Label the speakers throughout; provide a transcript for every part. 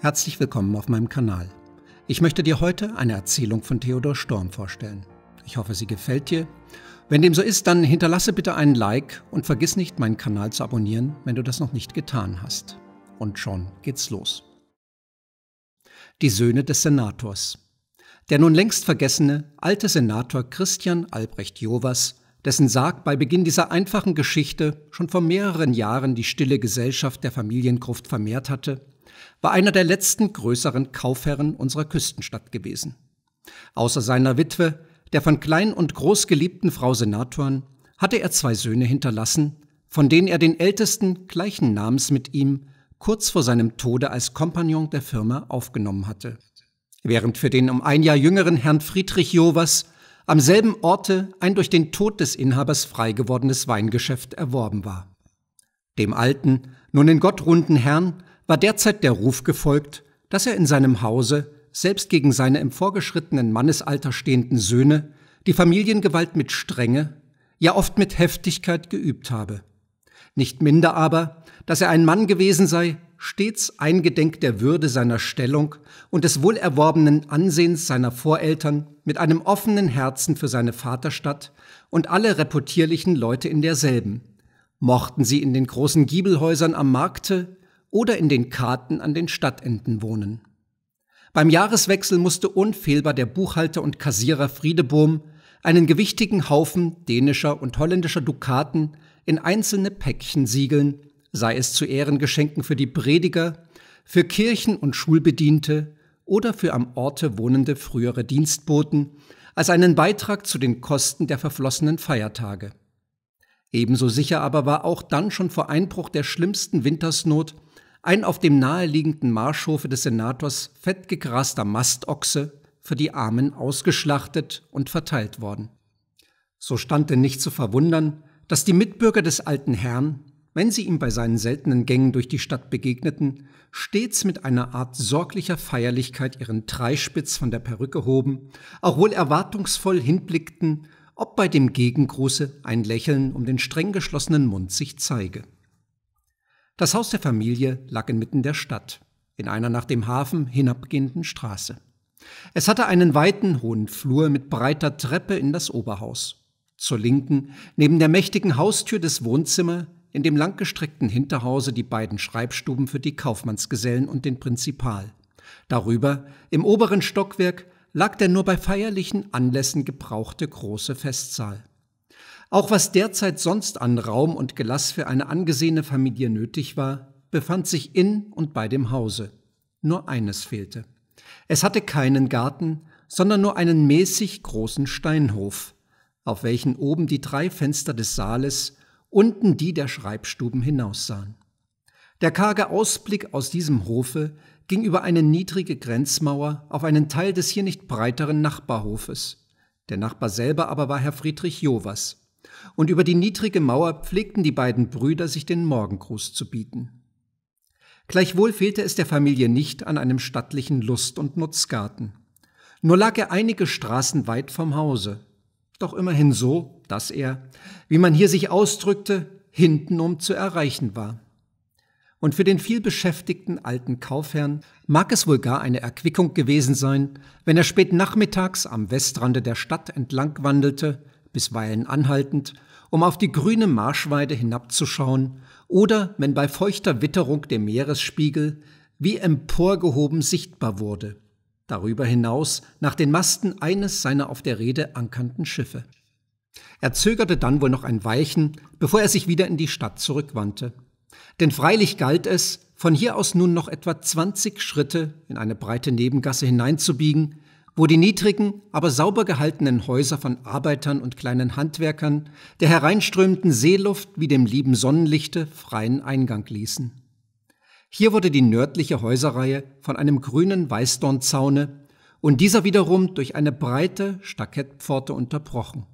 Speaker 1: Herzlich willkommen auf meinem Kanal. Ich möchte dir heute eine Erzählung von Theodor Storm vorstellen. Ich hoffe, sie gefällt dir. Wenn dem so ist, dann hinterlasse bitte einen Like und vergiss nicht, meinen Kanal zu abonnieren, wenn du das noch nicht getan hast. Und schon geht's los. Die Söhne des Senators. Der nun längst vergessene alte Senator Christian Albrecht Jovas dessen Sarg bei Beginn dieser einfachen Geschichte schon vor mehreren Jahren die stille Gesellschaft der Familiengruft vermehrt hatte, war einer der letzten größeren Kaufherren unserer Küstenstadt gewesen. Außer seiner Witwe, der von klein und groß geliebten Frau Senatoren, hatte er zwei Söhne hinterlassen, von denen er den ältesten gleichen Namens mit ihm kurz vor seinem Tode als Kompagnon der Firma aufgenommen hatte. Während für den um ein Jahr jüngeren Herrn Friedrich Jovas am selben Orte ein durch den Tod des Inhabers frei gewordenes Weingeschäft erworben war. Dem alten, nun in Gott runden Herrn war derzeit der Ruf gefolgt, dass er in seinem Hause selbst gegen seine im vorgeschrittenen Mannesalter stehenden Söhne die Familiengewalt mit Strenge, ja oft mit Heftigkeit geübt habe. Nicht minder aber, dass er ein Mann gewesen sei, stets eingedenk der Würde seiner Stellung und des wohlerworbenen Ansehens seiner Voreltern, mit einem offenen Herzen für seine Vaterstadt und alle reputierlichen Leute in derselben, mochten sie in den großen Giebelhäusern am Markte, oder in den Karten an den Stadtenden wohnen. Beim Jahreswechsel musste unfehlbar der Buchhalter und Kassierer Friedebohm einen gewichtigen Haufen dänischer und holländischer Dukaten in einzelne Päckchen siegeln, sei es zu Ehrengeschenken für die Prediger, für Kirchen- und Schulbediente oder für am Orte wohnende frühere Dienstboten, als einen Beitrag zu den Kosten der verflossenen Feiertage. Ebenso sicher aber war auch dann schon vor Einbruch der schlimmsten Wintersnot ein auf dem naheliegenden Marschhofe des Senators fettgegraster Mastochse für die Armen ausgeschlachtet und verteilt worden. So stand denn nicht zu verwundern, dass die Mitbürger des alten Herrn, wenn sie ihm bei seinen seltenen Gängen durch die Stadt begegneten, stets mit einer Art sorglicher Feierlichkeit ihren Dreispitz von der Perücke hoben, auch wohl erwartungsvoll hinblickten, ob bei dem Gegengruße ein Lächeln um den streng geschlossenen Mund sich zeige. Das Haus der Familie lag inmitten der Stadt, in einer nach dem Hafen hinabgehenden Straße. Es hatte einen weiten, hohen Flur mit breiter Treppe in das Oberhaus. Zur Linken, neben der mächtigen Haustür des Wohnzimmer, in dem langgestreckten Hinterhause die beiden Schreibstuben für die Kaufmannsgesellen und den Prinzipal. Darüber, im oberen Stockwerk, lag der nur bei feierlichen Anlässen gebrauchte große Festsaal. Auch was derzeit sonst an Raum und Gelass für eine angesehene Familie nötig war, befand sich in und bei dem Hause. Nur eines fehlte. Es hatte keinen Garten, sondern nur einen mäßig großen Steinhof, auf welchen oben die drei Fenster des Saales, unten die der Schreibstuben hinaussahen. Der karge Ausblick aus diesem Hofe ging über eine niedrige Grenzmauer auf einen Teil des hier nicht breiteren Nachbarhofes. Der Nachbar selber aber war Herr Friedrich Jovas, und über die niedrige Mauer pflegten die beiden Brüder sich den Morgengruß zu bieten. Gleichwohl fehlte es der Familie nicht an einem stattlichen Lust- und Nutzgarten. Nur lag er einige Straßen weit vom Hause, doch immerhin so, dass er, wie man hier sich ausdrückte, hintenum zu erreichen war. Und für den vielbeschäftigten alten Kaufherrn mag es wohl gar eine Erquickung gewesen sein, wenn er spät nachmittags am Westrande der Stadt entlang wandelte bisweilen anhaltend, um auf die grüne Marschweide hinabzuschauen oder wenn bei feuchter Witterung der Meeresspiegel wie emporgehoben sichtbar wurde, darüber hinaus nach den Masten eines seiner auf der Rede ankernden Schiffe. Er zögerte dann wohl noch ein Weichen, bevor er sich wieder in die Stadt zurückwandte. Denn freilich galt es, von hier aus nun noch etwa 20 Schritte in eine breite Nebengasse hineinzubiegen, wo die niedrigen, aber sauber gehaltenen Häuser von Arbeitern und kleinen Handwerkern der hereinströmenden Seeluft wie dem lieben Sonnenlichte freien Eingang ließen. Hier wurde die nördliche Häuserreihe von einem grünen Weißdornzaune und dieser wiederum durch eine breite Stakettpforte unterbrochen.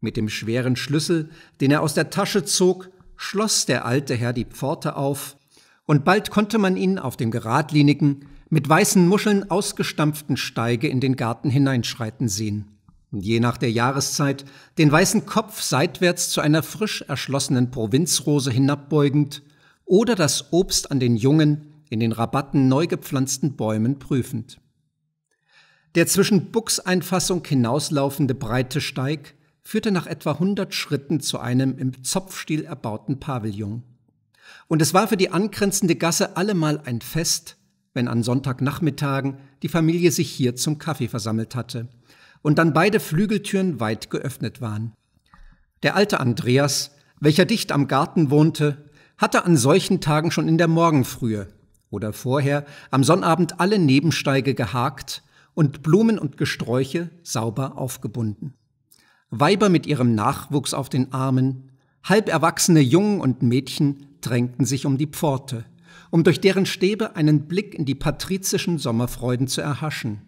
Speaker 1: Mit dem schweren Schlüssel, den er aus der Tasche zog, schloss der alte Herr die Pforte auf, und bald konnte man ihn auf dem geradlinigen, mit weißen Muscheln ausgestampften Steige in den Garten hineinschreiten sehen. Und je nach der Jahreszeit den weißen Kopf seitwärts zu einer frisch erschlossenen Provinzrose hinabbeugend oder das Obst an den jungen, in den Rabatten neu gepflanzten Bäumen prüfend. Der zwischen Buchseinfassung hinauslaufende breite Steig führte nach etwa 100 Schritten zu einem im Zopfstil erbauten Pavillon. Und es war für die angrenzende Gasse allemal ein Fest, wenn an Sonntagnachmittagen die Familie sich hier zum Kaffee versammelt hatte und dann beide Flügeltüren weit geöffnet waren. Der alte Andreas, welcher dicht am Garten wohnte, hatte an solchen Tagen schon in der Morgenfrühe oder vorher am Sonnabend alle Nebensteige gehakt und Blumen und Gesträuche sauber aufgebunden. Weiber mit ihrem Nachwuchs auf den Armen, halb erwachsene Jungen und Mädchen drängten sich um die Pforte – um durch deren Stäbe einen Blick in die patrizischen Sommerfreuden zu erhaschen.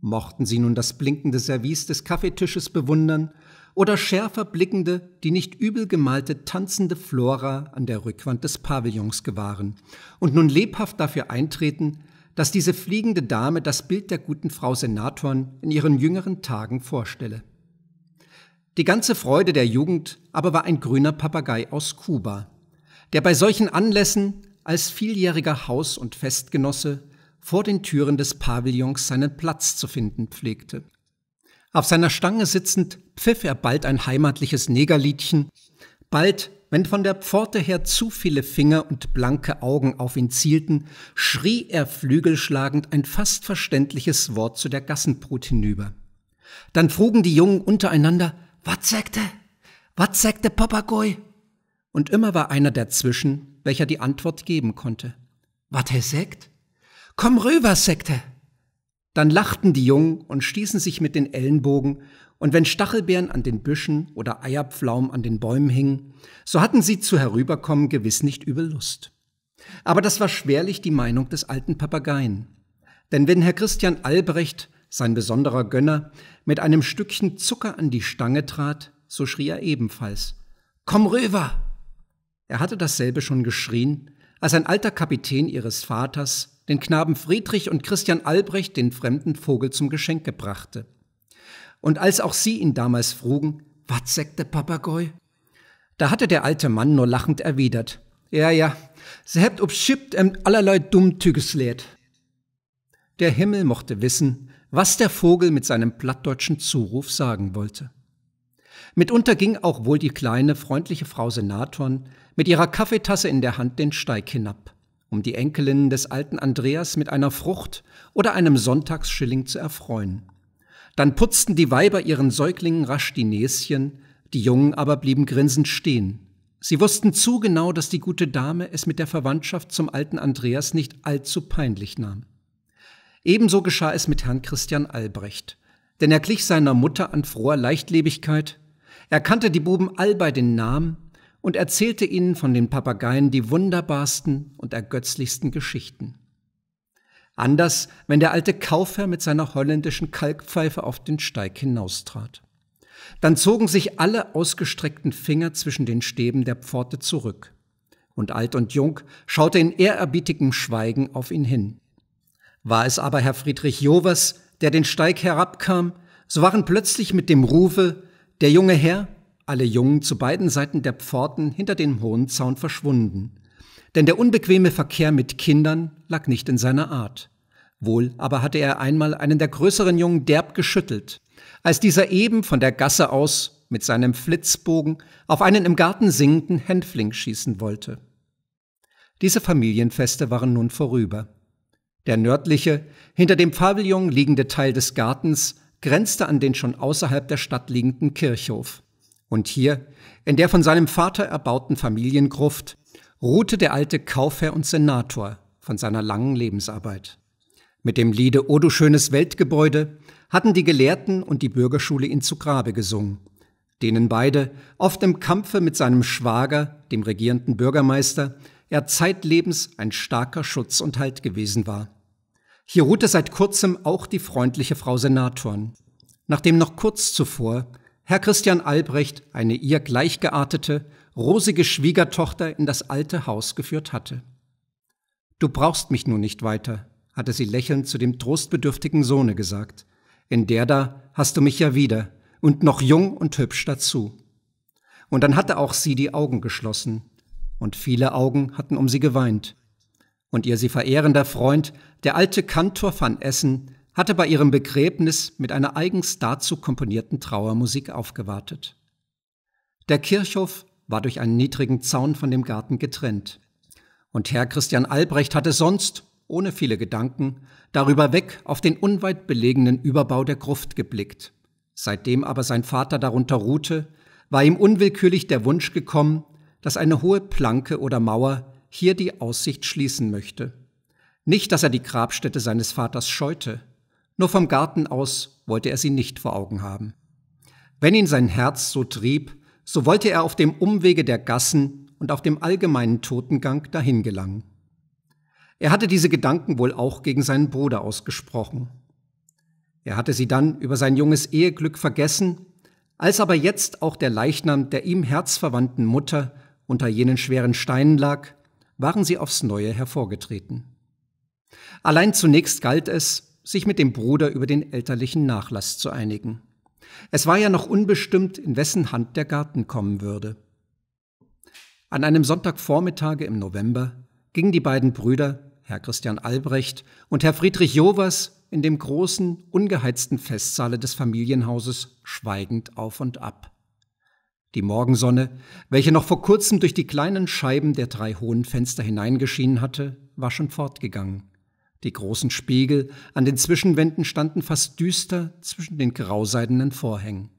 Speaker 1: Mochten sie nun das blinkende Service des Kaffeetisches bewundern oder schärfer blickende, die nicht übel gemalte, tanzende Flora an der Rückwand des Pavillons gewahren und nun lebhaft dafür eintreten, dass diese fliegende Dame das Bild der guten Frau Senatoren in ihren jüngeren Tagen vorstelle. Die ganze Freude der Jugend aber war ein grüner Papagei aus Kuba, der bei solchen Anlässen als vieljähriger Haus- und Festgenosse vor den Türen des Pavillons seinen Platz zu finden pflegte. Auf seiner Stange sitzend pfiff er bald ein heimatliches Negerliedchen, bald, wenn von der Pforte her zu viele Finger und blanke Augen auf ihn zielten, schrie er flügelschlagend ein fast verständliches Wort zu der Gassenbrut hinüber. Dann frugen die Jungen untereinander, was sagte, was sagte Papagoi? Und immer war einer dazwischen, welcher die Antwort geben konnte. Wat he sekt? Komm rüber, sekte! Dann lachten die Jungen und stießen sich mit den Ellenbogen, und wenn Stachelbeeren an den Büschen oder Eierpflaumen an den Bäumen hingen, so hatten sie zu herüberkommen gewiss nicht übel Lust. Aber das war schwerlich die Meinung des alten Papageien. Denn wenn Herr Christian Albrecht, sein besonderer Gönner, mit einem Stückchen Zucker an die Stange trat, so schrie er ebenfalls Komm rüber, er hatte dasselbe schon geschrien, als ein alter Kapitän ihres Vaters den Knaben Friedrich und Christian Albrecht den fremden Vogel zum Geschenke brachte. Und als auch sie ihn damals frugen, was sagt der Papagei? Da hatte der alte Mann nur lachend erwidert, ja, ja, se hebt ob Schippt em allerlei Dummtüges lehrt. Der Himmel mochte wissen, was der Vogel mit seinem plattdeutschen Zuruf sagen wollte. Mitunter ging auch wohl die kleine, freundliche Frau Senatorn mit ihrer Kaffeetasse in der Hand den Steig hinab, um die Enkelinnen des alten Andreas mit einer Frucht oder einem Sonntagsschilling zu erfreuen. Dann putzten die Weiber ihren Säuglingen rasch die Näschen, die Jungen aber blieben grinsend stehen. Sie wussten zu genau, dass die gute Dame es mit der Verwandtschaft zum alten Andreas nicht allzu peinlich nahm. Ebenso geschah es mit Herrn Christian Albrecht, denn er glich seiner Mutter an froher Leichtlebigkeit, er kannte die Buben all bei den Namen und erzählte ihnen von den Papageien die wunderbarsten und ergötzlichsten Geschichten. Anders, wenn der alte Kaufherr mit seiner holländischen Kalkpfeife auf den Steig hinaustrat. Dann zogen sich alle ausgestreckten Finger zwischen den Stäben der Pforte zurück, und alt und jung schaute in ehrerbietigem Schweigen auf ihn hin. War es aber Herr Friedrich Jovers, der den Steig herabkam, so waren plötzlich mit dem Rufe Der junge Herr, alle Jungen zu beiden Seiten der Pforten hinter dem hohen Zaun verschwunden. Denn der unbequeme Verkehr mit Kindern lag nicht in seiner Art. Wohl aber hatte er einmal einen der größeren Jungen derb geschüttelt, als dieser eben von der Gasse aus mit seinem Flitzbogen auf einen im Garten singenden Hänfling schießen wollte. Diese Familienfeste waren nun vorüber. Der nördliche, hinter dem Pavillon liegende Teil des Gartens grenzte an den schon außerhalb der Stadt liegenden Kirchhof. Und hier, in der von seinem Vater erbauten Familiengruft, ruhte der alte Kaufherr und Senator von seiner langen Lebensarbeit. Mit dem Liede O du schönes Weltgebäude hatten die Gelehrten und die Bürgerschule ihn zu Grabe gesungen, denen beide, oft im Kampfe mit seinem Schwager, dem regierenden Bürgermeister, er zeitlebens ein starker Schutz und Halt gewesen war. Hier ruhte seit kurzem auch die freundliche Frau Senatoren, Nachdem noch kurz zuvor Herr Christian Albrecht eine ihr gleichgeartete, rosige Schwiegertochter in das alte Haus geführt hatte. Du brauchst mich nun nicht weiter, hatte sie lächelnd zu dem trostbedürftigen Sohne gesagt. In der da hast du mich ja wieder und noch jung und hübsch dazu. Und dann hatte auch sie die Augen geschlossen, und viele Augen hatten um sie geweint. Und ihr sie verehrender Freund, der alte Kantor van Essen, hatte bei ihrem Begräbnis mit einer eigens dazu komponierten Trauermusik aufgewartet. Der Kirchhof war durch einen niedrigen Zaun von dem Garten getrennt. Und Herr Christian Albrecht hatte sonst, ohne viele Gedanken, darüber weg auf den unweit belegenen Überbau der Gruft geblickt. Seitdem aber sein Vater darunter ruhte, war ihm unwillkürlich der Wunsch gekommen, dass eine hohe Planke oder Mauer hier die Aussicht schließen möchte. Nicht, dass er die Grabstätte seines Vaters scheute, nur vom Garten aus wollte er sie nicht vor Augen haben. Wenn ihn sein Herz so trieb, so wollte er auf dem Umwege der Gassen und auf dem allgemeinen Totengang dahin gelangen. Er hatte diese Gedanken wohl auch gegen seinen Bruder ausgesprochen. Er hatte sie dann über sein junges Eheglück vergessen, als aber jetzt auch der Leichnam der ihm herzverwandten Mutter unter jenen schweren Steinen lag, waren sie aufs neue hervorgetreten. Allein zunächst galt es, sich mit dem Bruder über den elterlichen Nachlass zu einigen. Es war ja noch unbestimmt, in wessen Hand der Garten kommen würde. An einem Sonntagvormittage im November gingen die beiden Brüder, Herr Christian Albrecht und Herr Friedrich Jovers, in dem großen, ungeheizten Festsaale des Familienhauses schweigend auf und ab. Die Morgensonne, welche noch vor kurzem durch die kleinen Scheiben der drei hohen Fenster hineingeschienen hatte, war schon fortgegangen. Die großen Spiegel an den Zwischenwänden standen fast düster zwischen den grauseidenen Vorhängen.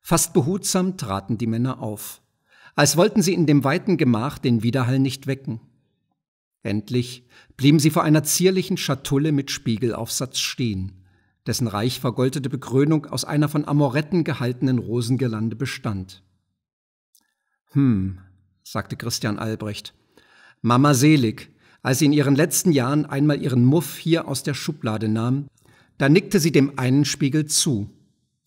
Speaker 1: Fast behutsam traten die Männer auf, als wollten sie in dem weiten Gemach den Widerhall nicht wecken. Endlich blieben sie vor einer zierlichen Schatulle mit Spiegelaufsatz stehen, dessen reich vergoldete Bekrönung aus einer von Amoretten gehaltenen Rosengirlande bestand. Hm, sagte Christian Albrecht. Mama selig, als sie in ihren letzten Jahren einmal ihren Muff hier aus der Schublade nahm, da nickte sie dem einen Spiegel zu.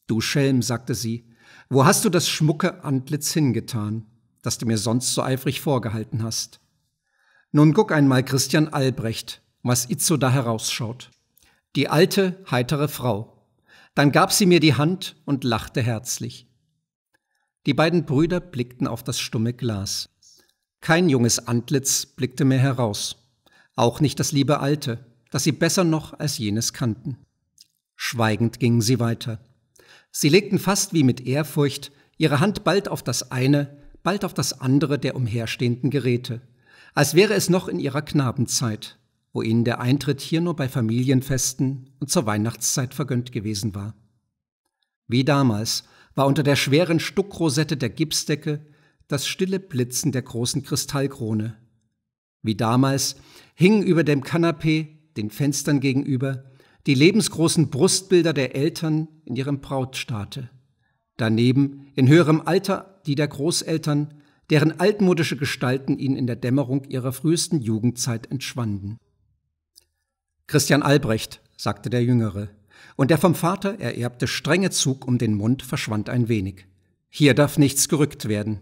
Speaker 1: Du Schelm, sagte sie, wo hast du das schmucke Antlitz hingetan, das du mir sonst so eifrig vorgehalten hast? Nun guck einmal Christian Albrecht, was Itzo da herausschaut. Die alte, heitere Frau. Dann gab sie mir die Hand und lachte herzlich. Die beiden Brüder blickten auf das stumme Glas. Kein junges Antlitz blickte mehr heraus auch nicht das liebe Alte, das sie besser noch als jenes kannten. Schweigend gingen sie weiter. Sie legten fast wie mit Ehrfurcht ihre Hand bald auf das eine, bald auf das andere der umherstehenden Geräte, als wäre es noch in ihrer Knabenzeit, wo ihnen der Eintritt hier nur bei Familienfesten und zur Weihnachtszeit vergönnt gewesen war. Wie damals war unter der schweren Stuckrosette der Gipsdecke das stille Blitzen der großen Kristallkrone, wie damals hingen über dem Kanapee, den Fenstern gegenüber, die lebensgroßen Brustbilder der Eltern in ihrem Brautstaate. Daneben, in höherem Alter, die der Großeltern, deren altmodische Gestalten ihnen in der Dämmerung ihrer frühesten Jugendzeit entschwanden. Christian Albrecht, sagte der Jüngere, und der vom Vater ererbte strenge Zug um den Mund verschwand ein wenig. Hier darf nichts gerückt werden.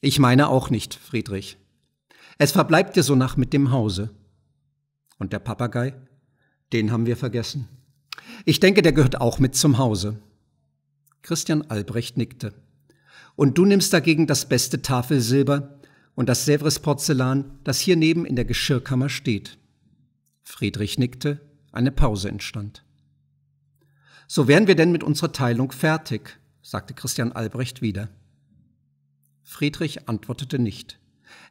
Speaker 1: Ich meine auch nicht, Friedrich, es verbleibt dir so nach mit dem Hause. Und der Papagei? Den haben wir vergessen. Ich denke, der gehört auch mit zum Hause. Christian Albrecht nickte. Und du nimmst dagegen das beste Tafelsilber und das Sevres-Porzellan, das hier neben in der Geschirrkammer steht. Friedrich nickte, eine Pause entstand. So wären wir denn mit unserer Teilung fertig, sagte Christian Albrecht wieder. Friedrich antwortete nicht.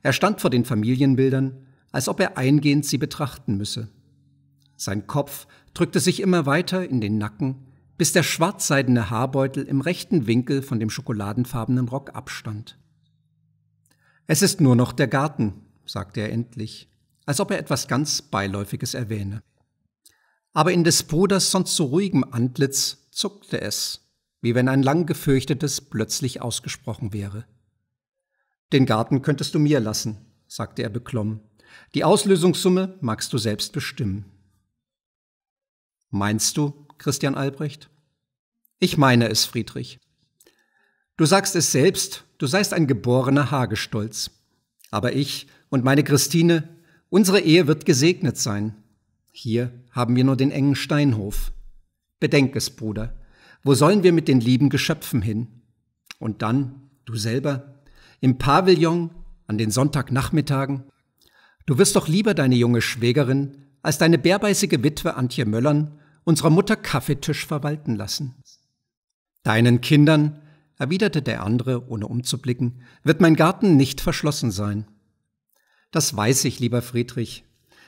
Speaker 1: Er stand vor den Familienbildern, als ob er eingehend sie betrachten müsse. Sein Kopf drückte sich immer weiter in den Nacken, bis der schwarzseidene Haarbeutel im rechten Winkel von dem schokoladenfarbenen Rock abstand. Es ist nur noch der Garten, sagte er endlich, als ob er etwas ganz Beiläufiges erwähne. Aber in des Bruders sonst so ruhigem Antlitz zuckte es, wie wenn ein lang gefürchtetes plötzlich ausgesprochen wäre. Den Garten könntest du mir lassen, sagte er beklommen. Die Auslösungssumme magst du selbst bestimmen. Meinst du, Christian Albrecht? Ich meine es, Friedrich. Du sagst es selbst, du seist ein geborener Hagestolz. Aber ich und meine Christine, unsere Ehe wird gesegnet sein. Hier haben wir nur den engen Steinhof. Bedenk es, Bruder, wo sollen wir mit den lieben Geschöpfen hin? Und dann, du selber, im Pavillon, an den Sonntagnachmittagen. Du wirst doch lieber deine junge Schwägerin als deine bärbeißige Witwe Antje Möllern unserer Mutter Kaffeetisch verwalten lassen. Deinen Kindern, erwiderte der andere, ohne umzublicken, wird mein Garten nicht verschlossen sein. Das weiß ich, lieber Friedrich.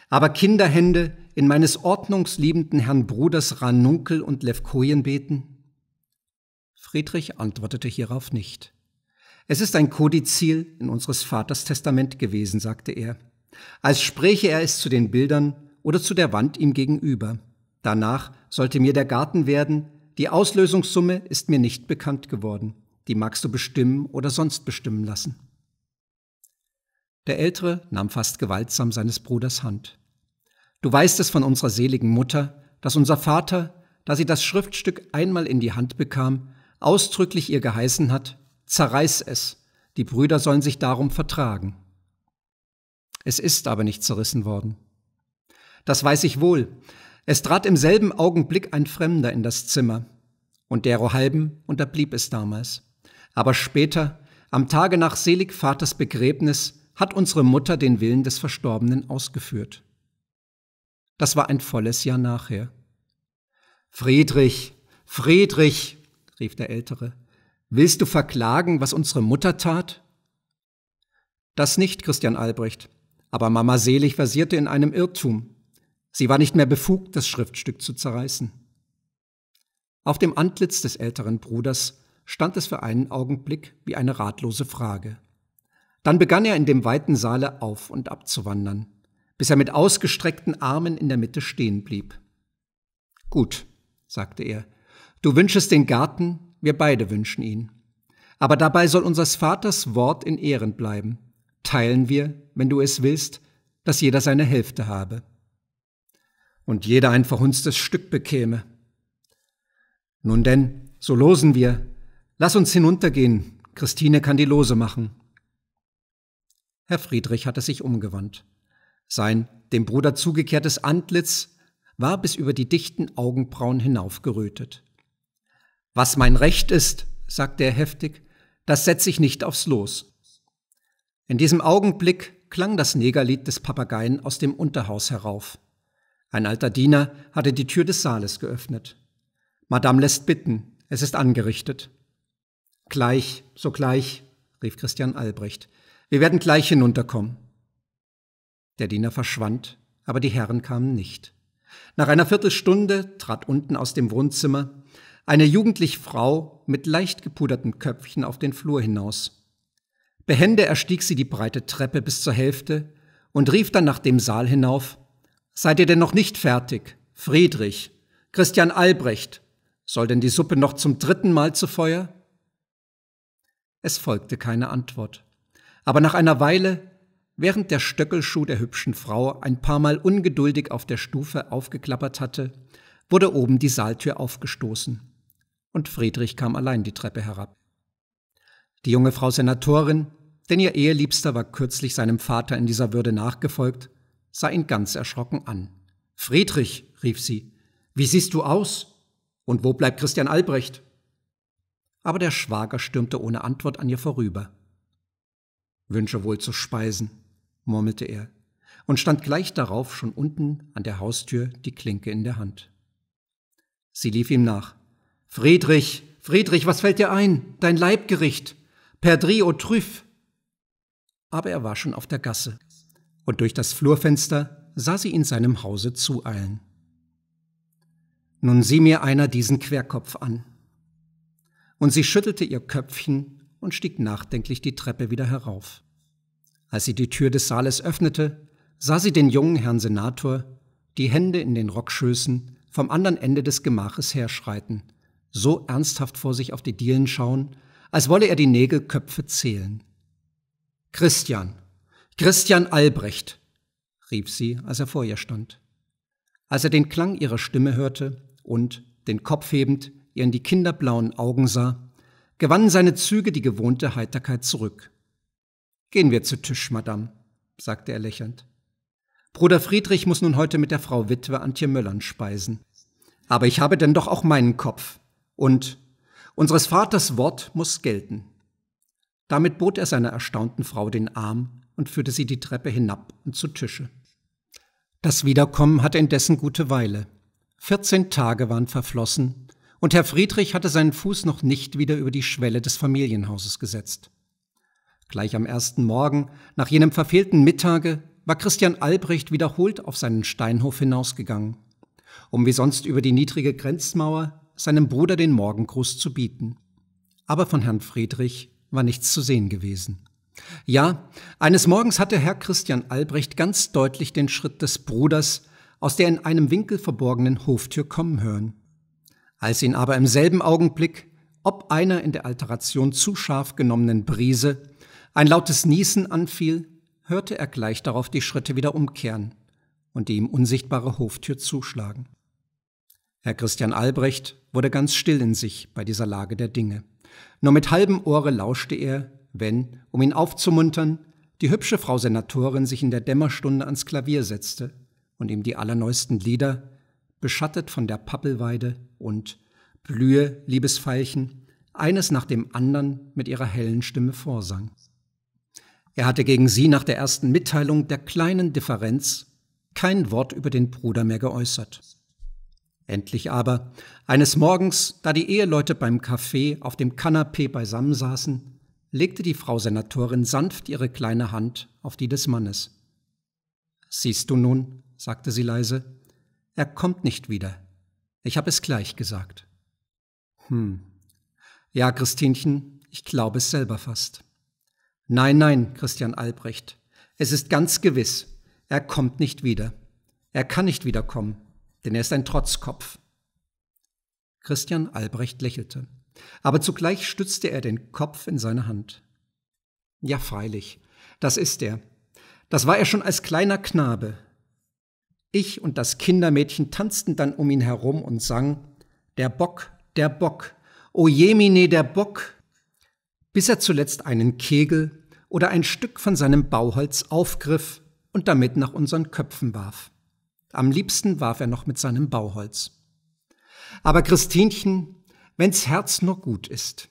Speaker 1: Aber Kinderhände in meines ordnungsliebenden Herrn Bruders Ranunkel und Levkojen beten? Friedrich antwortete hierauf nicht. Es ist ein Kodizil in unseres Vaters Testament gewesen, sagte er, als spräche er es zu den Bildern oder zu der Wand ihm gegenüber. Danach sollte mir der Garten werden, die Auslösungssumme ist mir nicht bekannt geworden, die magst du bestimmen oder sonst bestimmen lassen. Der Ältere nahm fast gewaltsam seines Bruders Hand. Du weißt es von unserer seligen Mutter, dass unser Vater, da sie das Schriftstück einmal in die Hand bekam, ausdrücklich ihr geheißen hat, zerreiß es, die Brüder sollen sich darum vertragen. Es ist aber nicht zerrissen worden. Das weiß ich wohl. Es trat im selben Augenblick ein Fremder in das Zimmer, und derohalben unterblieb es damals. Aber später, am Tage nach Seligvaters Begräbnis, hat unsere Mutter den Willen des Verstorbenen ausgeführt. Das war ein volles Jahr nachher. Friedrich, Friedrich, rief der Ältere, Willst du verklagen, was unsere Mutter tat? Das nicht, Christian Albrecht. Aber Mama Selig versierte in einem Irrtum. Sie war nicht mehr befugt, das Schriftstück zu zerreißen. Auf dem Antlitz des älteren Bruders stand es für einen Augenblick wie eine ratlose Frage. Dann begann er in dem weiten Saale auf und ab zu wandern, bis er mit ausgestreckten Armen in der Mitte stehen blieb. Gut, sagte er, du wünschest den Garten, wir beide wünschen ihn. Aber dabei soll unseres Vaters Wort in Ehren bleiben. Teilen wir, wenn du es willst, dass jeder seine Hälfte habe. Und jeder ein verhunztes Stück bekäme. Nun denn, so losen wir. Lass uns hinuntergehen. Christine kann die Lose machen. Herr Friedrich hatte sich umgewandt. Sein dem Bruder zugekehrtes Antlitz war bis über die dichten Augenbrauen hinaufgerötet. Was mein Recht ist, sagte er heftig, das setze ich nicht aufs Los. In diesem Augenblick klang das Negerlied des Papageien aus dem Unterhaus herauf. Ein alter Diener hatte die Tür des Saales geöffnet. Madame lässt bitten, es ist angerichtet. Gleich, sogleich, rief Christian Albrecht. Wir werden gleich hinunterkommen. Der Diener verschwand, aber die Herren kamen nicht. Nach einer Viertelstunde trat unten aus dem Wohnzimmer eine jugendliche Frau mit leicht gepuderten Köpfchen auf den Flur hinaus. Behende erstieg sie die breite Treppe bis zur Hälfte und rief dann nach dem Saal hinauf Seid ihr denn noch nicht fertig? Friedrich, Christian Albrecht, soll denn die Suppe noch zum dritten Mal zu Feuer? Es folgte keine Antwort. Aber nach einer Weile, während der Stöckelschuh der hübschen Frau ein paar Mal ungeduldig auf der Stufe aufgeklappert hatte, wurde oben die Saaltür aufgestoßen und Friedrich kam allein die Treppe herab. Die junge Frau Senatorin, denn ihr Eheliebster war kürzlich seinem Vater in dieser Würde nachgefolgt, sah ihn ganz erschrocken an. Friedrich, rief sie, wie siehst du aus? Und wo bleibt Christian Albrecht? Aber der Schwager stürmte ohne Antwort an ihr vorüber. Wünsche wohl zu speisen, murmelte er und stand gleich darauf schon unten an der Haustür die Klinke in der Hand. Sie lief ihm nach. Friedrich, Friedrich, was fällt dir ein? Dein Leibgericht. Perdrix au trüff. Aber er war schon auf der Gasse, und durch das Flurfenster sah sie in seinem Hause zueilen. Nun sieh mir einer diesen Querkopf an. Und sie schüttelte ihr Köpfchen und stieg nachdenklich die Treppe wieder herauf. Als sie die Tür des Saales öffnete, sah sie den jungen Herrn Senator, die Hände in den Rockschößen, vom anderen Ende des Gemaches herschreiten so ernsthaft vor sich auf die Dielen schauen, als wolle er die Nägelköpfe zählen. Christian, Christian Albrecht, rief sie, als er vor ihr stand. Als er den Klang ihrer Stimme hörte und, den Kopf hebend, ihr in die kinderblauen Augen sah, gewannen seine Züge die gewohnte Heiterkeit zurück. Gehen wir zu Tisch, Madame, sagte er lächelnd. Bruder Friedrich muss nun heute mit der Frau Witwe Antje Möllern speisen. Aber ich habe denn doch auch meinen Kopf. Und unseres Vaters Wort muss gelten. Damit bot er seiner erstaunten Frau den Arm und führte sie die Treppe hinab und zu Tische. Das Wiederkommen hatte indessen gute Weile. Vierzehn Tage waren verflossen, und Herr Friedrich hatte seinen Fuß noch nicht wieder über die Schwelle des Familienhauses gesetzt. Gleich am ersten Morgen, nach jenem verfehlten Mittage, war Christian Albrecht wiederholt auf seinen Steinhof hinausgegangen, um wie sonst über die niedrige Grenzmauer seinem Bruder den Morgengruß zu bieten. Aber von Herrn Friedrich war nichts zu sehen gewesen. Ja, eines Morgens hatte Herr Christian Albrecht ganz deutlich den Schritt des Bruders aus der in einem Winkel verborgenen Hoftür kommen hören. Als ihn aber im selben Augenblick, ob einer in der Alteration zu scharf genommenen Brise, ein lautes Niesen anfiel, hörte er gleich darauf die Schritte wieder umkehren und die ihm unsichtbare Hoftür zuschlagen. Herr Christian Albrecht wurde ganz still in sich bei dieser Lage der Dinge. Nur mit halbem Ohre lauschte er, wenn, um ihn aufzumuntern, die hübsche Frau Senatorin sich in der Dämmerstunde ans Klavier setzte und ihm die allerneuesten Lieder, beschattet von der Pappelweide und Blühe, liebes Veilchen, eines nach dem anderen mit ihrer hellen Stimme vorsang. Er hatte gegen sie nach der ersten Mitteilung der kleinen Differenz kein Wort über den Bruder mehr geäußert. Endlich aber, eines Morgens, da die Eheleute beim Kaffee auf dem Kanapee beisammensaßen, legte die Frau Senatorin sanft ihre kleine Hand auf die des Mannes. Siehst du nun, sagte sie leise, er kommt nicht wieder. Ich habe es gleich gesagt. Hm. Ja, Christinchen, ich glaube es selber fast. Nein, nein, Christian Albrecht, es ist ganz gewiss, er kommt nicht wieder. Er kann nicht wiederkommen denn er ist ein Trotzkopf. Christian Albrecht lächelte, aber zugleich stützte er den Kopf in seine Hand. Ja, freilich, das ist er. Das war er schon als kleiner Knabe. Ich und das Kindermädchen tanzten dann um ihn herum und sangen Der Bock, der Bock, O Jemine, der Bock, bis er zuletzt einen Kegel oder ein Stück von seinem Bauholz aufgriff und damit nach unseren Köpfen warf. Am liebsten warf er noch mit seinem Bauholz. Aber Christinchen, wenn's Herz nur gut ist.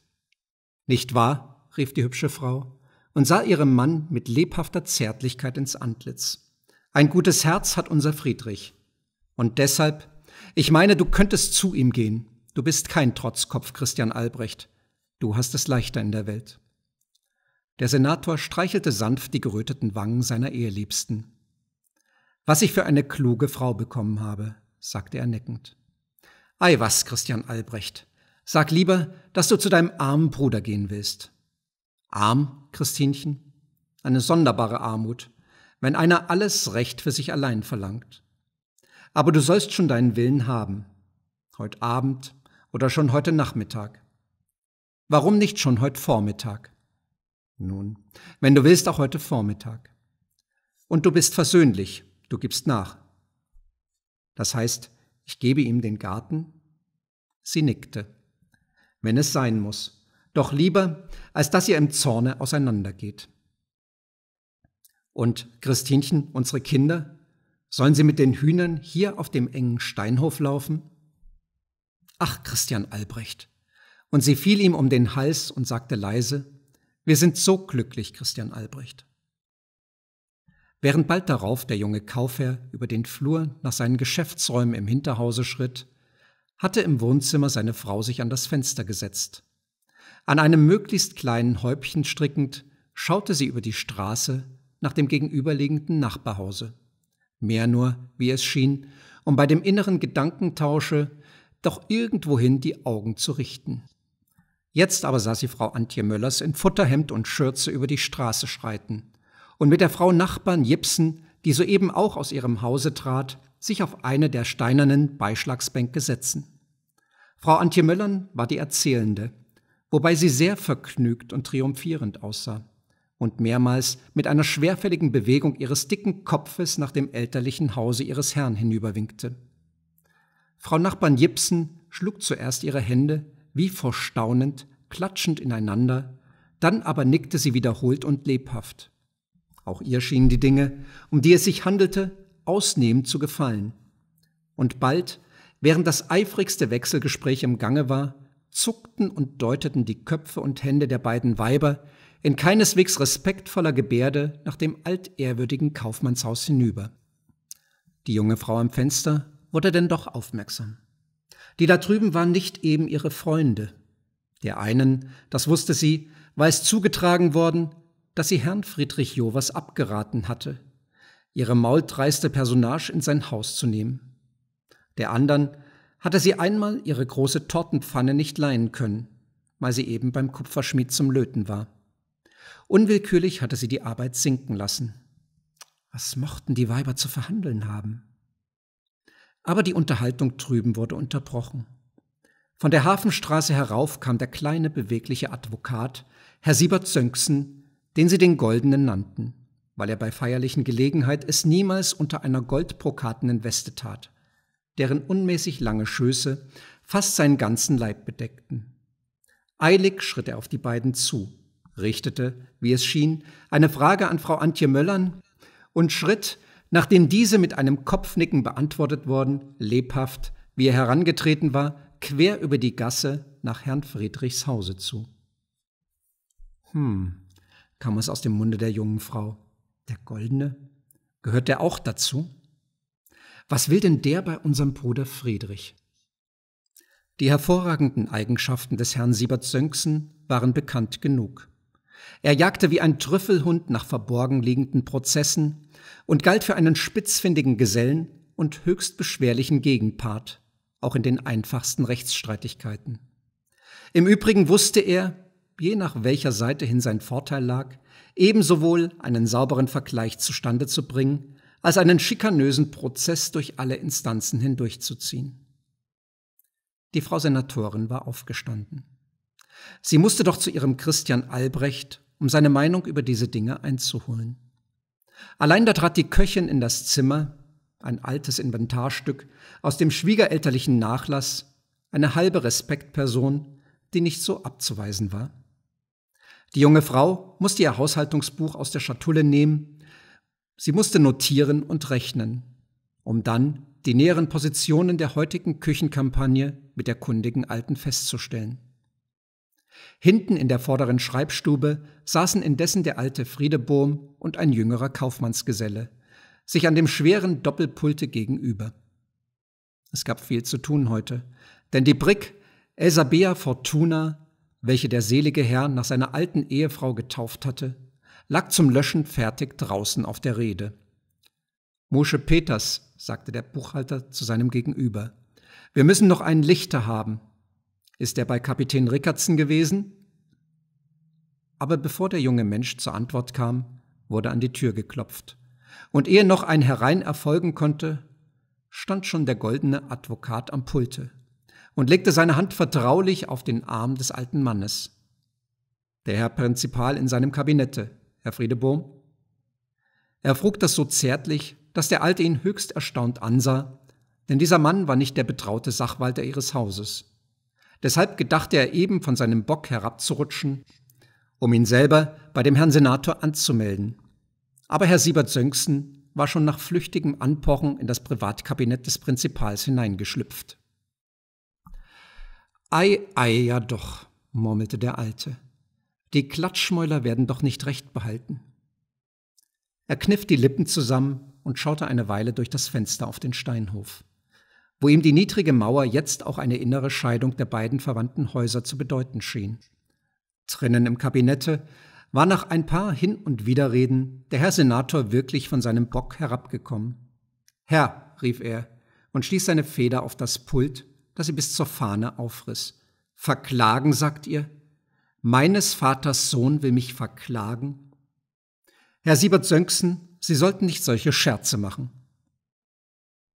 Speaker 1: Nicht wahr? rief die hübsche Frau und sah ihrem Mann mit lebhafter Zärtlichkeit ins Antlitz. Ein gutes Herz hat unser Friedrich. Und deshalb, ich meine, du könntest zu ihm gehen. Du bist kein Trotzkopf, Christian Albrecht. Du hast es leichter in der Welt. Der Senator streichelte sanft die geröteten Wangen seiner Eheliebsten. Was ich für eine kluge Frau bekommen habe, sagte er neckend. Ei was, Christian Albrecht. Sag lieber, dass du zu deinem armen Bruder gehen willst. Arm, Christinchen? Eine sonderbare Armut, wenn einer alles Recht für sich allein verlangt. Aber du sollst schon deinen Willen haben. Heute Abend oder schon heute Nachmittag. Warum nicht schon heute Vormittag? Nun, wenn du willst, auch heute Vormittag. Und du bist versöhnlich du gibst nach. Das heißt, ich gebe ihm den Garten. Sie nickte. Wenn es sein muss. Doch lieber, als dass ihr im Zorne auseinandergeht. Und Christinchen, unsere Kinder, sollen sie mit den Hühnern hier auf dem engen Steinhof laufen? Ach, Christian Albrecht. Und sie fiel ihm um den Hals und sagte leise, wir sind so glücklich, Christian Albrecht. Während bald darauf der junge Kaufherr über den Flur nach seinen Geschäftsräumen im Hinterhause schritt, hatte im Wohnzimmer seine Frau sich an das Fenster gesetzt. An einem möglichst kleinen Häubchen strickend, schaute sie über die Straße nach dem gegenüberliegenden Nachbarhause. Mehr nur, wie es schien, um bei dem inneren Gedankentausche doch irgendwohin die Augen zu richten. Jetzt aber sah sie Frau Antje Möllers in Futterhemd und Schürze über die Straße schreiten und mit der Frau Nachbarn Jipsen, die soeben auch aus ihrem Hause trat, sich auf eine der steinernen Beischlagsbänke setzen. Frau Antje Möllern war die Erzählende, wobei sie sehr vergnügt und triumphierend aussah und mehrmals mit einer schwerfälligen Bewegung ihres dicken Kopfes nach dem elterlichen Hause ihres Herrn hinüberwinkte. Frau Nachbarn Jipsen schlug zuerst ihre Hände, wie vor staunend, klatschend ineinander, dann aber nickte sie wiederholt und lebhaft. Auch ihr schienen die Dinge, um die es sich handelte, ausnehmend zu gefallen. Und bald, während das eifrigste Wechselgespräch im Gange war, zuckten und deuteten die Köpfe und Hände der beiden Weiber in keineswegs respektvoller Gebärde nach dem altehrwürdigen Kaufmannshaus hinüber. Die junge Frau am Fenster wurde denn doch aufmerksam. Die da drüben waren nicht eben ihre Freunde. Der einen, das wusste sie, war es zugetragen worden, dass sie Herrn Friedrich Jovers abgeraten hatte, ihre maultreiste Personage in sein Haus zu nehmen. Der andern hatte sie einmal ihre große Tortenpfanne nicht leihen können, weil sie eben beim Kupferschmied zum Löten war. Unwillkürlich hatte sie die Arbeit sinken lassen. Was mochten die Weiber zu verhandeln haben? Aber die Unterhaltung drüben wurde unterbrochen. Von der Hafenstraße herauf kam der kleine bewegliche Advokat, Herr Siebert Zönksen, den sie den Goldenen nannten, weil er bei feierlichen Gelegenheit es niemals unter einer goldbrokatenen Weste tat, deren unmäßig lange Schöße fast seinen ganzen Leib bedeckten. Eilig schritt er auf die beiden zu, richtete, wie es schien, eine Frage an Frau Antje Möllern und schritt, nachdem diese mit einem Kopfnicken beantwortet worden, lebhaft, wie er herangetreten war, quer über die Gasse nach Herrn Friedrichs Hause zu. Hm, kam es aus dem Munde der jungen Frau. Der goldene? Gehört der auch dazu? Was will denn der bei unserem Bruder Friedrich? Die hervorragenden Eigenschaften des Herrn Siebert Sönksen waren bekannt genug. Er jagte wie ein Trüffelhund nach verborgen liegenden Prozessen und galt für einen spitzfindigen Gesellen und höchst beschwerlichen Gegenpart, auch in den einfachsten Rechtsstreitigkeiten. Im Übrigen wusste er, je nach welcher Seite hin sein Vorteil lag, ebensowohl einen sauberen Vergleich zustande zu bringen, als einen schikanösen Prozess durch alle Instanzen hindurchzuziehen. Die Frau Senatorin war aufgestanden. Sie musste doch zu ihrem Christian Albrecht, um seine Meinung über diese Dinge einzuholen. Allein da trat die Köchin in das Zimmer, ein altes Inventarstück aus dem schwiegerelterlichen Nachlass, eine halbe Respektperson, die nicht so abzuweisen war. Die junge Frau musste ihr Haushaltungsbuch aus der Schatulle nehmen. Sie musste notieren und rechnen, um dann die näheren Positionen der heutigen Küchenkampagne mit der kundigen Alten festzustellen. Hinten in der vorderen Schreibstube saßen indessen der alte Friedebohm und ein jüngerer Kaufmannsgeselle, sich an dem schweren Doppelpulte gegenüber. Es gab viel zu tun heute, denn die Brick Elsabea Fortuna welche der selige Herr nach seiner alten Ehefrau getauft hatte, lag zum Löschen fertig draußen auf der Rede. Mosche Peters, sagte der Buchhalter zu seinem Gegenüber, wir müssen noch einen Lichter haben. Ist er bei Kapitän Rickardson gewesen? Aber bevor der junge Mensch zur Antwort kam, wurde an die Tür geklopft. Und ehe noch ein Herein erfolgen konnte, stand schon der goldene Advokat am Pulte und legte seine Hand vertraulich auf den Arm des alten Mannes. Der Herr Prinzipal in seinem Kabinette, Herr Friedebohm? Er frug das so zärtlich, dass der Alte ihn höchst erstaunt ansah, denn dieser Mann war nicht der betraute Sachwalter ihres Hauses. Deshalb gedachte er eben von seinem Bock herabzurutschen, um ihn selber bei dem Herrn Senator anzumelden. Aber Herr Siebert Sönksen war schon nach flüchtigem Anpochen in das Privatkabinett des Prinzipals hineingeschlüpft. Ei, ei, ja doch, murmelte der Alte. Die Klatschmäuler werden doch nicht recht behalten. Er kniff die Lippen zusammen und schaute eine Weile durch das Fenster auf den Steinhof, wo ihm die niedrige Mauer jetzt auch eine innere Scheidung der beiden verwandten Häuser zu bedeuten schien. Drinnen im Kabinette war nach ein paar Hin- und Widerreden der Herr Senator wirklich von seinem Bock herabgekommen. Herr, rief er und stieß seine Feder auf das Pult das sie bis zur Fahne aufriss. Verklagen, sagt ihr? Meines Vaters Sohn will mich verklagen? Herr Siebert Sönksen, Sie sollten nicht solche Scherze machen.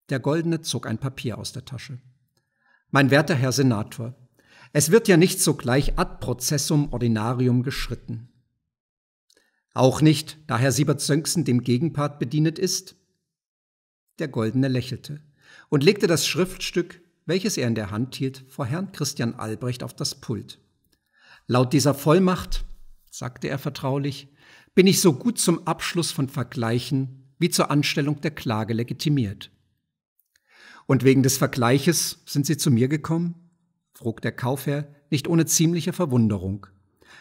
Speaker 1: Der Goldene zog ein Papier aus der Tasche. Mein werter Herr Senator, es wird ja nicht sogleich ad processum ordinarium geschritten. Auch nicht, da Herr Siebert Sönksen dem Gegenpart bedient ist? Der Goldene lächelte und legte das Schriftstück welches er in der Hand hielt, vor Herrn Christian Albrecht auf das Pult. Laut dieser Vollmacht, sagte er vertraulich, bin ich so gut zum Abschluss von Vergleichen wie zur Anstellung der Klage legitimiert. Und wegen des Vergleiches sind Sie zu mir gekommen? frug der Kaufherr nicht ohne ziemliche Verwunderung,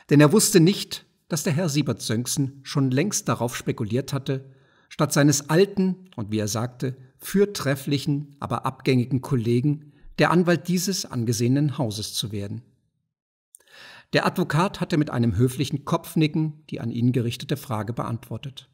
Speaker 1: denn er wusste nicht, dass der Herr Siebert Sönksen schon längst darauf spekuliert hatte, statt seines alten und wie er sagte, fürtrefflichen, aber abgängigen Kollegen der Anwalt dieses angesehenen Hauses zu werden. Der Advokat hatte mit einem höflichen Kopfnicken die an ihn gerichtete Frage beantwortet.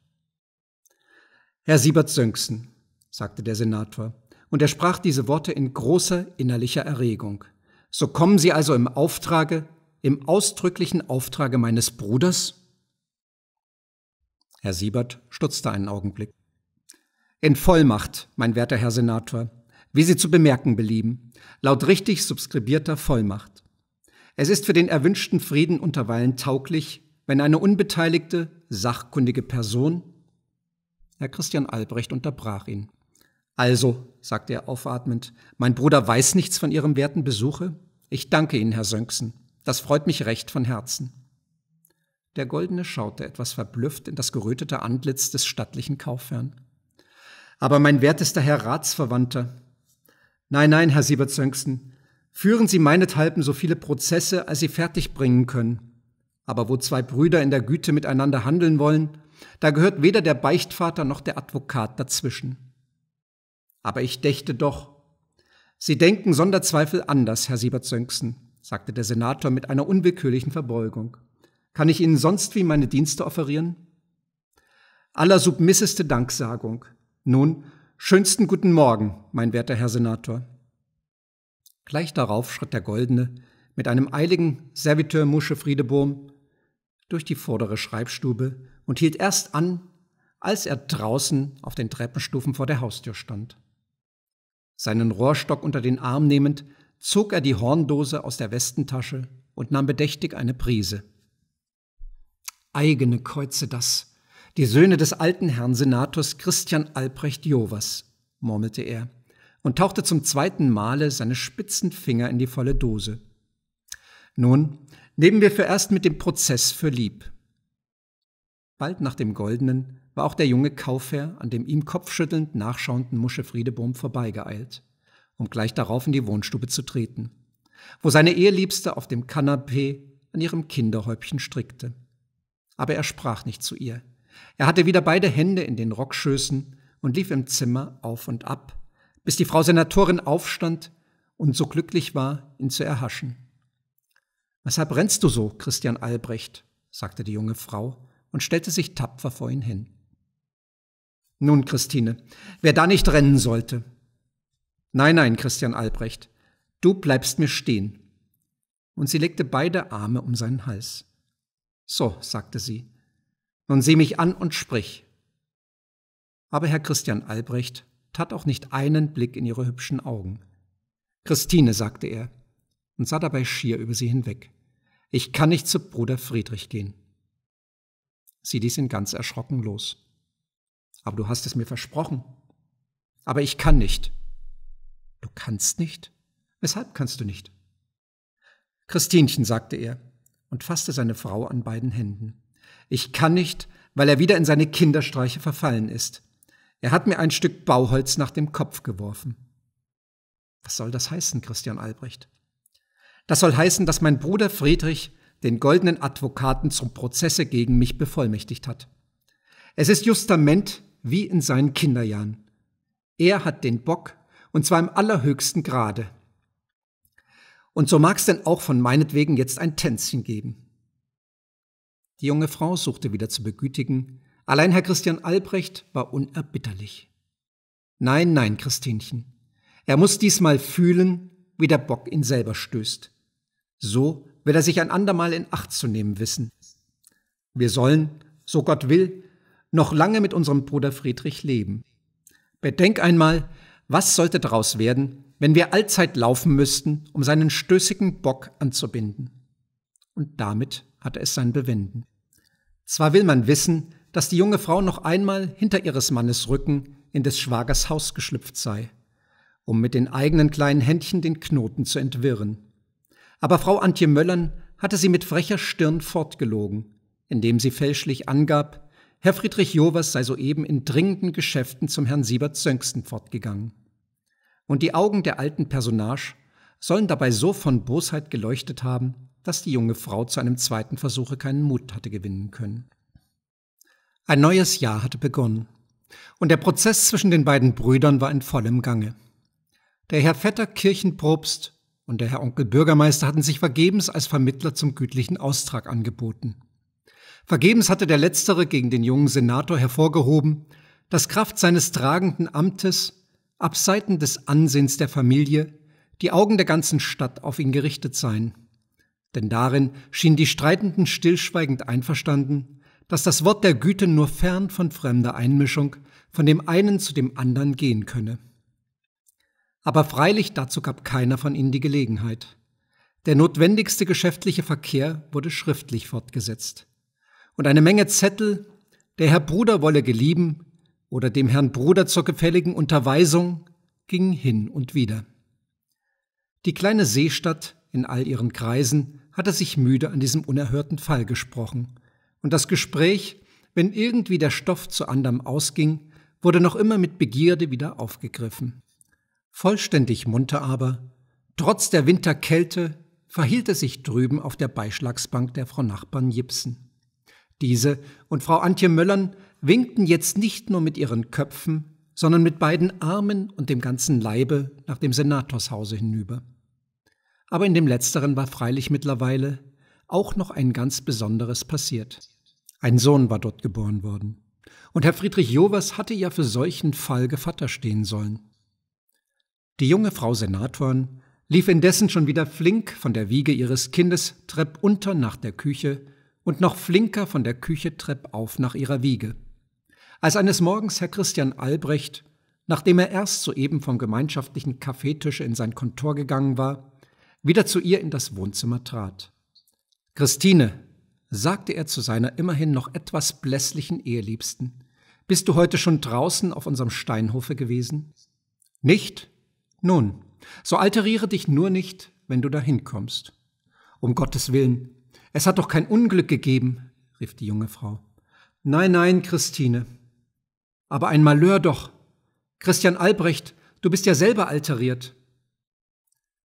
Speaker 1: Herr Siebert Sönksen, sagte der Senator, und er sprach diese Worte in großer innerlicher Erregung. So kommen Sie also im Auftrage, im ausdrücklichen Auftrage meines Bruders? Herr Siebert stutzte einen Augenblick. In Vollmacht, mein werter Herr Senator, wie sie zu bemerken belieben, laut richtig subskribierter Vollmacht. Es ist für den erwünschten Frieden unterweilen tauglich, wenn eine unbeteiligte, sachkundige Person. Herr Christian Albrecht unterbrach ihn. Also, sagte er aufatmend, mein Bruder weiß nichts von Ihrem werten Besuche. Ich danke Ihnen, Herr Sönksen. Das freut mich recht von Herzen. Der Goldene schaute etwas verblüfft in das gerötete Antlitz des stattlichen Kaufherrn. Aber mein wertester Herr Ratsverwandter, Nein, nein, Herr Siebert führen Sie meinethalben so viele Prozesse, als Sie fertigbringen können. Aber wo zwei Brüder in der Güte miteinander handeln wollen, da gehört weder der Beichtvater noch der Advokat dazwischen. Aber ich dächte doch. Sie denken sonder Zweifel anders, Herr Siebert sagte der Senator mit einer unwillkürlichen Verbeugung. Kann ich Ihnen sonst wie meine Dienste offerieren? Allersubmisseste Danksagung. Nun, Schönsten guten Morgen, mein werter Herr Senator. Gleich darauf schritt der Goldene mit einem eiligen Serviteur Musche Friedebohm durch die vordere Schreibstube und hielt erst an, als er draußen auf den Treppenstufen vor der Haustür stand. Seinen Rohrstock unter den Arm nehmend, zog er die Horndose aus der Westentasche und nahm bedächtig eine Prise. Eigene Kreuze das, die Söhne des alten Herrn Senators Christian Albrecht Jovas, murmelte er und tauchte zum zweiten Male seine spitzen Finger in die volle Dose. Nun, nehmen wir fürerst mit dem Prozess für lieb. Bald nach dem Goldenen war auch der junge Kaufherr an dem ihm kopfschüttelnd nachschauenden Musche Friedebohm vorbeigeeilt, um gleich darauf in die Wohnstube zu treten, wo seine Eheliebste auf dem Kanapee an ihrem Kinderhäubchen strickte. Aber er sprach nicht zu ihr, er hatte wieder beide Hände in den Rockschößen und lief im Zimmer auf und ab, bis die Frau Senatorin aufstand und so glücklich war, ihn zu erhaschen. Weshalb rennst du so, Christian Albrecht? sagte die junge Frau und stellte sich tapfer vor ihn hin. Nun, Christine, wer da nicht rennen sollte. Nein, nein, Christian Albrecht, du bleibst mir stehen. Und sie legte beide Arme um seinen Hals. So, sagte sie, nun sieh mich an und sprich. Aber Herr Christian Albrecht tat auch nicht einen Blick in ihre hübschen Augen. Christine, sagte er und sah dabei schier über sie hinweg. Ich kann nicht zu Bruder Friedrich gehen. Sie ließ ihn ganz erschrocken los. Aber du hast es mir versprochen. Aber ich kann nicht. Du kannst nicht? Weshalb kannst du nicht? Christinchen, sagte er und fasste seine Frau an beiden Händen. Ich kann nicht, weil er wieder in seine Kinderstreiche verfallen ist. Er hat mir ein Stück Bauholz nach dem Kopf geworfen. Was soll das heißen, Christian Albrecht? Das soll heißen, dass mein Bruder Friedrich den goldenen Advokaten zum Prozesse gegen mich bevollmächtigt hat. Es ist Justament wie in seinen Kinderjahren. Er hat den Bock, und zwar im allerhöchsten Grade. Und so mag es denn auch von meinetwegen jetzt ein Tänzchen geben. Die junge Frau suchte wieder zu begütigen, allein Herr Christian Albrecht war unerbitterlich. Nein, nein, Christinchen, er muss diesmal fühlen, wie der Bock ihn selber stößt. So wird er sich ein andermal in Acht zu nehmen wissen. Wir sollen, so Gott will, noch lange mit unserem Bruder Friedrich leben. Bedenk einmal, was sollte daraus werden, wenn wir allzeit laufen müssten, um seinen stößigen Bock anzubinden. Und damit hatte es sein Bewenden. Zwar will man wissen, dass die junge Frau noch einmal hinter ihres Mannes Rücken in des Schwagers Haus geschlüpft sei, um mit den eigenen kleinen Händchen den Knoten zu entwirren. Aber Frau Antje Möllern hatte sie mit frecher Stirn fortgelogen, indem sie fälschlich angab, Herr Friedrich Jovers sei soeben in dringenden Geschäften zum Herrn Siebert Sönksten fortgegangen. Und die Augen der alten Personage sollen dabei so von Bosheit geleuchtet haben, dass die junge Frau zu einem zweiten Versuche keinen Mut hatte gewinnen können. Ein neues Jahr hatte begonnen, und der Prozess zwischen den beiden Brüdern war in vollem Gange. Der Herr Vetter Kirchenprobst und der Herr Onkel Bürgermeister hatten sich vergebens als Vermittler zum gütlichen Austrag angeboten. Vergebens hatte der Letztere gegen den jungen Senator hervorgehoben, dass Kraft seines tragenden Amtes, abseiten des Ansehens der Familie, die Augen der ganzen Stadt auf ihn gerichtet seien denn darin schienen die Streitenden stillschweigend einverstanden, dass das Wort der Güte nur fern von fremder Einmischung von dem einen zu dem anderen gehen könne. Aber freilich dazu gab keiner von ihnen die Gelegenheit. Der notwendigste geschäftliche Verkehr wurde schriftlich fortgesetzt. Und eine Menge Zettel, der Herr Bruder wolle gelieben oder dem Herrn Bruder zur gefälligen Unterweisung, gingen hin und wieder. Die kleine Seestadt in all ihren Kreisen hatte sich müde an diesem unerhörten Fall gesprochen. Und das Gespräch, wenn irgendwie der Stoff zu anderem ausging, wurde noch immer mit Begierde wieder aufgegriffen. Vollständig munter aber, trotz der Winterkälte, verhielt er sich drüben auf der Beischlagsbank der Frau Nachbarn Jipsen. Diese und Frau Antje Möllern winkten jetzt nicht nur mit ihren Köpfen, sondern mit beiden Armen und dem ganzen Leibe nach dem Senatorshause hinüber. Aber in dem letzteren war freilich mittlerweile auch noch ein ganz Besonderes passiert. Ein Sohn war dort geboren worden. Und Herr Friedrich Jovers hatte ja für solchen Fall Gevatter stehen sollen. Die junge Frau Senatorin lief indessen schon wieder flink von der Wiege ihres Kindes treppunter nach der Küche und noch flinker von der Küche treppauf nach ihrer Wiege. Als eines Morgens Herr Christian Albrecht, nachdem er erst soeben vom gemeinschaftlichen Kaffeetisch in sein Kontor gegangen war, wieder zu ihr in das Wohnzimmer trat. Christine, sagte er zu seiner immerhin noch etwas blässlichen Eheliebsten, bist du heute schon draußen auf unserem Steinhofe gewesen? Nicht? Nun, so alteriere dich nur nicht, wenn du dahin kommst. Um Gottes Willen, es hat doch kein Unglück gegeben, rief die junge Frau. Nein, nein, Christine. Aber ein Malheur doch. Christian Albrecht, du bist ja selber alteriert.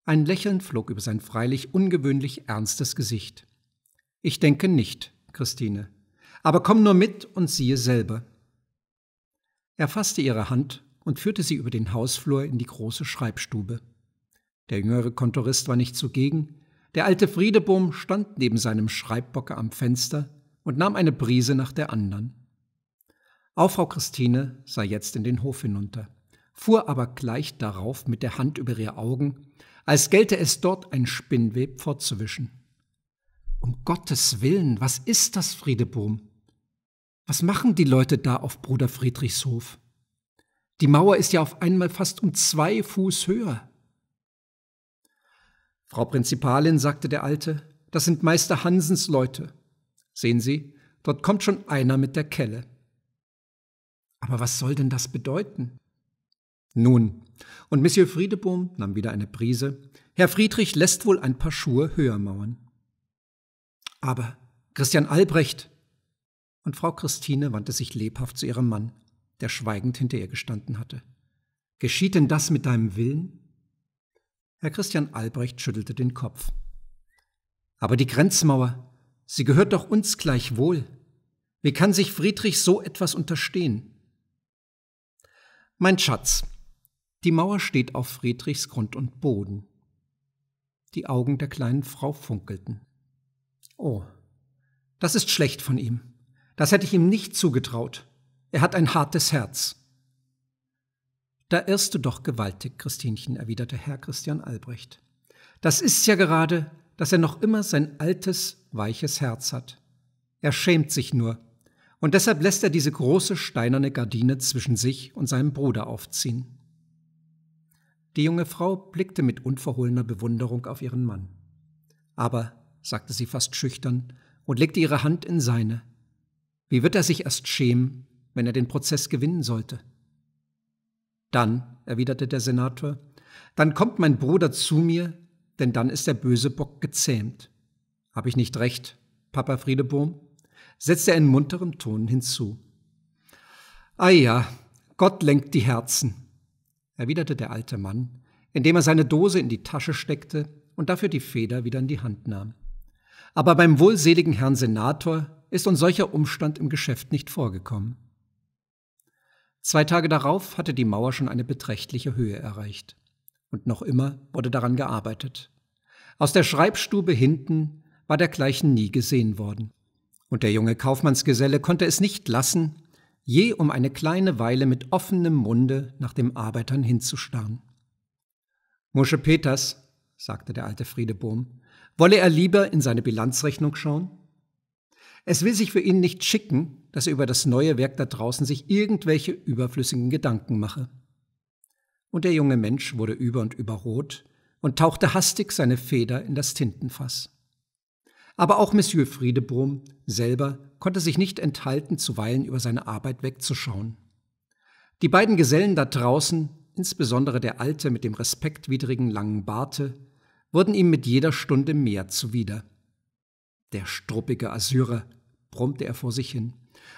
Speaker 1: Ein Lächeln flog über sein freilich ungewöhnlich ernstes Gesicht. Ich denke nicht, Christine. Aber komm nur mit und siehe selber. Er fasste ihre Hand und führte sie über den Hausflur in die große Schreibstube. Der jüngere Kontorist war nicht zugegen, der alte Friedebohm stand neben seinem Schreibbocke am Fenster und nahm eine Brise nach der anderen. Auch Frau Christine sah jetzt in den Hof hinunter, fuhr aber gleich darauf mit der Hand über ihre Augen als gelte es dort ein Spinnweb fortzuwischen. Um Gottes Willen, was ist das, Friedeboom? Was machen die Leute da auf Bruder Friedrichs Hof? Die Mauer ist ja auf einmal fast um zwei Fuß höher. Frau Prinzipalin, sagte der Alte, das sind Meister Hansens Leute. Sehen Sie, dort kommt schon einer mit der Kelle. Aber was soll denn das bedeuten? Nun, und Monsieur Friedebohm nahm wieder eine Prise. Herr Friedrich lässt wohl ein paar Schuhe höher mauern. Aber Christian Albrecht! Und Frau Christine wandte sich lebhaft zu ihrem Mann, der schweigend hinter ihr gestanden hatte. Geschieht denn das mit deinem Willen? Herr Christian Albrecht schüttelte den Kopf. Aber die Grenzmauer, sie gehört doch uns gleichwohl. Wie kann sich Friedrich so etwas unterstehen? Mein Schatz, die Mauer steht auf Friedrichs Grund und Boden. Die Augen der kleinen Frau funkelten. Oh, das ist schlecht von ihm. Das hätte ich ihm nicht zugetraut. Er hat ein hartes Herz. Da irrst du doch gewaltig, Christinchen, erwiderte Herr Christian Albrecht. Das ist ja gerade, dass er noch immer sein altes, weiches Herz hat. Er schämt sich nur. Und deshalb lässt er diese große steinerne Gardine zwischen sich und seinem Bruder aufziehen. Die junge Frau blickte mit unverhohlener Bewunderung auf ihren Mann. Aber, sagte sie fast schüchtern und legte ihre Hand in seine, wie wird er sich erst schämen, wenn er den Prozess gewinnen sollte? Dann, erwiderte der Senator, dann kommt mein Bruder zu mir, denn dann ist der böse Bock gezähmt. Hab ich nicht recht, Papa Friedebohm? setzte er in munterem Ton hinzu. Ah ja, Gott lenkt die Herzen erwiderte der alte Mann, indem er seine Dose in die Tasche steckte und dafür die Feder wieder in die Hand nahm. Aber beim wohlseligen Herrn Senator ist uns solcher Umstand im Geschäft nicht vorgekommen. Zwei Tage darauf hatte die Mauer schon eine beträchtliche Höhe erreicht. Und noch immer wurde daran gearbeitet. Aus der Schreibstube hinten war dergleichen nie gesehen worden. Und der junge Kaufmannsgeselle konnte es nicht lassen, je um eine kleine Weile mit offenem Munde nach den Arbeitern hinzustarren. Mosche Peters, sagte der alte Friedebohm, wolle er lieber in seine Bilanzrechnung schauen? Es will sich für ihn nicht schicken, dass er über das neue Werk da draußen sich irgendwelche überflüssigen Gedanken mache. Und der junge Mensch wurde über und über rot und tauchte hastig seine Feder in das Tintenfass. Aber auch Monsieur Friedebohm selber konnte sich nicht enthalten, zuweilen über seine Arbeit wegzuschauen. Die beiden Gesellen da draußen, insbesondere der Alte mit dem respektwidrigen langen Barte, wurden ihm mit jeder Stunde mehr zuwider. Der struppige Assyrer, brummte er vor sich hin,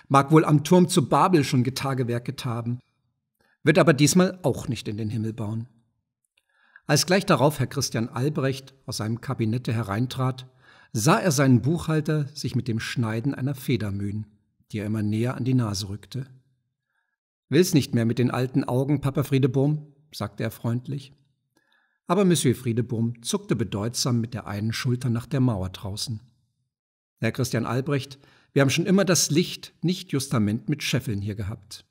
Speaker 1: mag wohl am Turm zu Babel schon Getagewerket haben, wird aber diesmal auch nicht in den Himmel bauen. Als gleich darauf Herr Christian Albrecht aus seinem Kabinette hereintrat, sah er seinen Buchhalter sich mit dem Schneiden einer Feder mühen, die er immer näher an die Nase rückte. Will's nicht mehr mit den alten Augen, Papa Friedebohm, sagte er freundlich. Aber Monsieur Friedebohm zuckte bedeutsam mit der einen Schulter nach der Mauer draußen. Herr Christian Albrecht, wir haben schon immer das Licht nicht justament mit Scheffeln hier gehabt.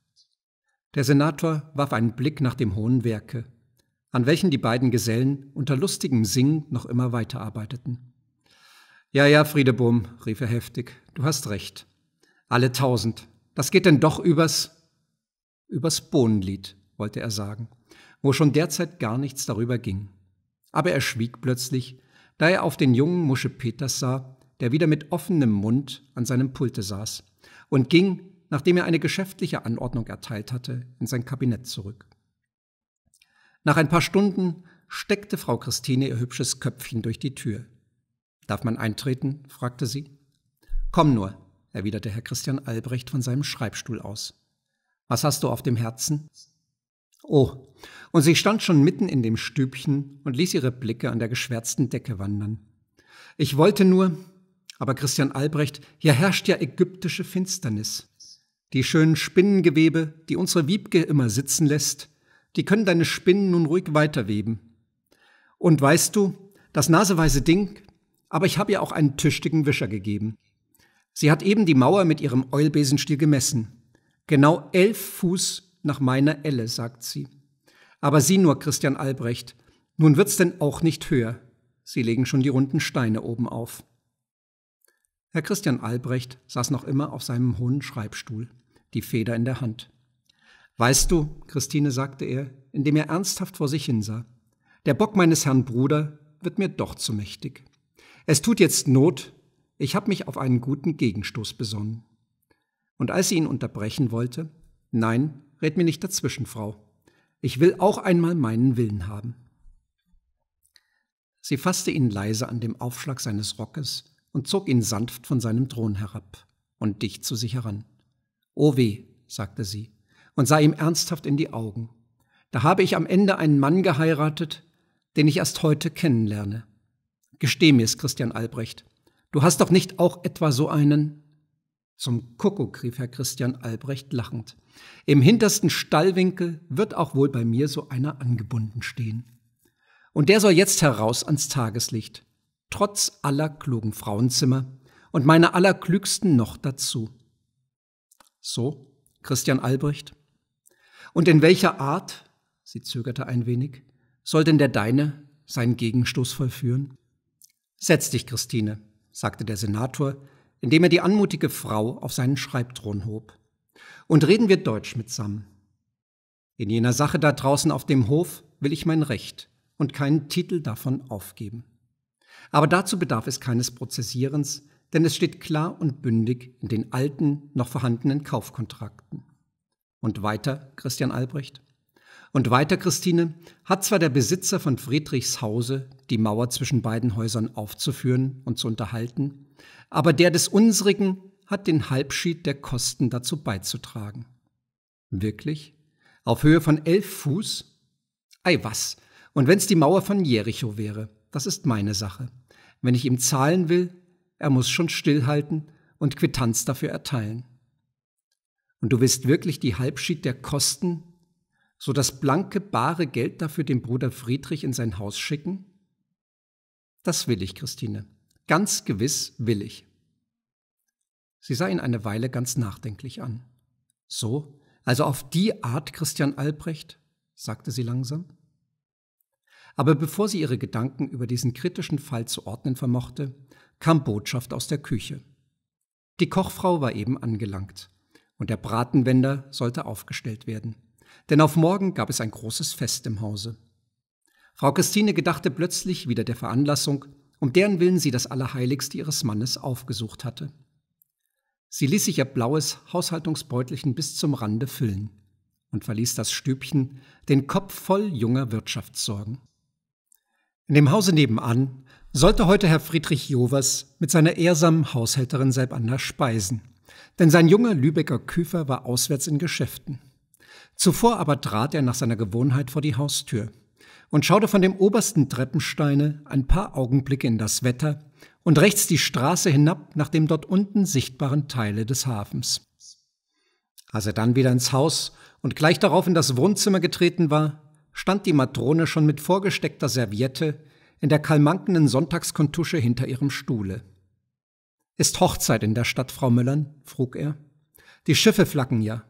Speaker 1: Der Senator warf einen Blick nach dem hohen Werke, an welchen die beiden Gesellen unter lustigem Singen noch immer weiterarbeiteten. Ja, ja, Friedebohm, rief er heftig, du hast recht. Alle tausend. Das geht denn doch übers, übers Bohnenlied, wollte er sagen, wo schon derzeit gar nichts darüber ging. Aber er schwieg plötzlich, da er auf den jungen Musche Peters sah, der wieder mit offenem Mund an seinem Pulte saß, und ging, nachdem er eine geschäftliche Anordnung erteilt hatte, in sein Kabinett zurück. Nach ein paar Stunden steckte Frau Christine ihr hübsches Köpfchen durch die Tür. Darf man eintreten? fragte sie. Komm nur, erwiderte Herr Christian Albrecht von seinem Schreibstuhl aus. Was hast du auf dem Herzen? Oh, und sie stand schon mitten in dem Stübchen und ließ ihre Blicke an der geschwärzten Decke wandern. Ich wollte nur, aber Christian Albrecht, hier herrscht ja ägyptische Finsternis. Die schönen Spinnengewebe, die unsere Wiebke immer sitzen lässt, die können deine Spinnen nun ruhig weiterweben. Und weißt du, das naseweise Ding, aber ich habe ihr auch einen tüchtigen Wischer gegeben. Sie hat eben die Mauer mit ihrem Eulbesenstiel gemessen. Genau elf Fuß nach meiner Elle, sagt sie. Aber sieh nur, Christian Albrecht, nun wird's denn auch nicht höher. Sie legen schon die runden Steine oben auf. Herr Christian Albrecht saß noch immer auf seinem hohen Schreibstuhl, die Feder in der Hand. Weißt du, Christine, sagte er, indem er ernsthaft vor sich hinsah, der Bock meines Herrn Bruder wird mir doch zu mächtig. Es tut jetzt Not, ich habe mich auf einen guten Gegenstoß besonnen. Und als sie ihn unterbrechen wollte, nein, red mir nicht dazwischen, Frau. Ich will auch einmal meinen Willen haben. Sie fasste ihn leise an dem Aufschlag seines Rockes und zog ihn sanft von seinem Thron herab und dicht zu sich heran. O oh weh, sagte sie und sah ihm ernsthaft in die Augen. Da habe ich am Ende einen Mann geheiratet, den ich erst heute kennenlerne. Gesteh mir's, Christian Albrecht. Du hast doch nicht auch etwa so einen? Zum Kuckuck, rief Herr Christian Albrecht lachend. Im hintersten Stallwinkel wird auch wohl bei mir so einer angebunden stehen. Und der soll jetzt heraus ans Tageslicht, trotz aller klugen Frauenzimmer und meiner allerklügsten noch dazu. So, Christian Albrecht. Und in welcher Art, sie zögerte ein wenig, soll denn der Deine seinen Gegenstoß vollführen? Setz dich, Christine, sagte der Senator, indem er die anmutige Frau auf seinen Schreibthron hob. Und reden wir Deutsch mitsammen. In jener Sache da draußen auf dem Hof will ich mein Recht und keinen Titel davon aufgeben. Aber dazu bedarf es keines Prozessierens, denn es steht klar und bündig in den alten, noch vorhandenen Kaufkontrakten. Und weiter, Christian Albrecht? Und weiter, Christine, hat zwar der Besitzer von Friedrichs Hause die Mauer zwischen beiden Häusern aufzuführen und zu unterhalten, aber der des unsrigen hat den Halbschied der Kosten dazu beizutragen. Wirklich? Auf Höhe von elf Fuß? Ei was, und wenn's die Mauer von Jericho wäre, das ist meine Sache. Wenn ich ihm zahlen will, er muss schon stillhalten und Quittanz dafür erteilen. Und du willst wirklich die Halbschied der Kosten so das blanke, bare Geld dafür dem Bruder Friedrich in sein Haus schicken? Das will ich, Christine. Ganz gewiss will ich. Sie sah ihn eine Weile ganz nachdenklich an. So, also auf die Art, Christian Albrecht? sagte sie langsam. Aber bevor sie ihre Gedanken über diesen kritischen Fall zu ordnen vermochte, kam Botschaft aus der Küche. Die Kochfrau war eben angelangt und der Bratenwender sollte aufgestellt werden. Denn auf morgen gab es ein großes Fest im Hause. Frau Christine gedachte plötzlich wieder der Veranlassung, um deren Willen sie das Allerheiligste ihres Mannes aufgesucht hatte. Sie ließ sich ihr blaues Haushaltungsbeutelchen bis zum Rande füllen und verließ das Stübchen, den Kopf voll junger Wirtschaftssorgen. In dem Hause nebenan sollte heute Herr Friedrich Jovers mit seiner ehrsamen Haushälterin Salbanna speisen, denn sein junger Lübecker Küfer war auswärts in Geschäften. Zuvor aber trat er nach seiner Gewohnheit vor die Haustür und schaute von dem obersten Treppensteine ein paar Augenblicke in das Wetter und rechts die Straße hinab nach dem dort unten sichtbaren Teile des Hafens. Als er dann wieder ins Haus und gleich darauf in das Wohnzimmer getreten war, stand die Matrone schon mit vorgesteckter Serviette in der kalmankenden Sonntagskontusche hinter ihrem Stuhle. Ist Hochzeit in der Stadt, Frau Müllern? frug er. Die Schiffe flacken ja.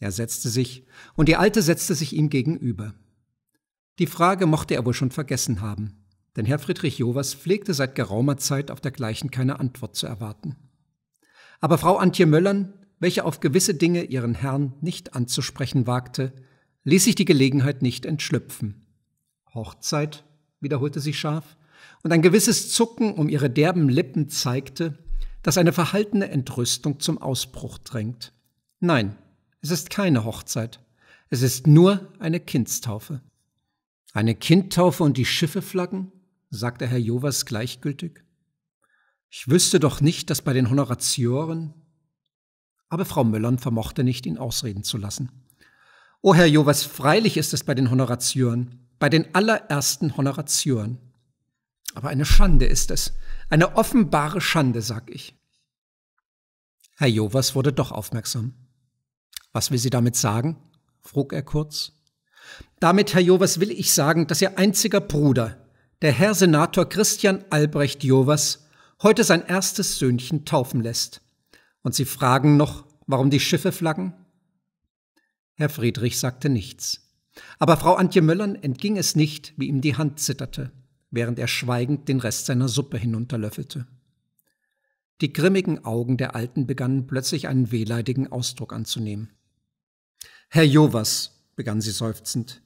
Speaker 1: Er setzte sich, und die Alte setzte sich ihm gegenüber. Die Frage mochte er wohl schon vergessen haben, denn Herr Friedrich Jovers pflegte seit geraumer Zeit auf dergleichen keine Antwort zu erwarten. Aber Frau Antje Möllern, welche auf gewisse Dinge ihren Herrn nicht anzusprechen wagte, ließ sich die Gelegenheit nicht entschlüpfen. Hochzeit, wiederholte sie scharf, und ein gewisses Zucken um ihre derben Lippen zeigte, dass eine verhaltene Entrüstung zum Ausbruch drängt. Nein, es ist keine Hochzeit. Es ist nur eine Kindstaufe. Eine Kindtaufe und die Schiffe flaggen? sagte Herr Jovas gleichgültig. Ich wüsste doch nicht, dass bei den Honoratioren. Aber Frau Möllern vermochte nicht, ihn ausreden zu lassen. O Herr Jovas, freilich ist es bei den Honoratioren, bei den allerersten Honoratioren. Aber eine Schande ist es, eine offenbare Schande, sag ich. Herr Jovas wurde doch aufmerksam. Was will sie damit sagen? frug er kurz. Damit, Herr Jovers, will ich sagen, dass Ihr einziger Bruder, der Herr Senator Christian Albrecht Jovers, heute sein erstes Söhnchen taufen lässt. Und Sie fragen noch, warum die Schiffe flaggen? Herr Friedrich sagte nichts. Aber Frau Antje Möllern entging es nicht, wie ihm die Hand zitterte, während er schweigend den Rest seiner Suppe hinunterlöffelte. Die grimmigen Augen der Alten begannen plötzlich einen wehleidigen Ausdruck anzunehmen. Herr Jovas, begann sie seufzend,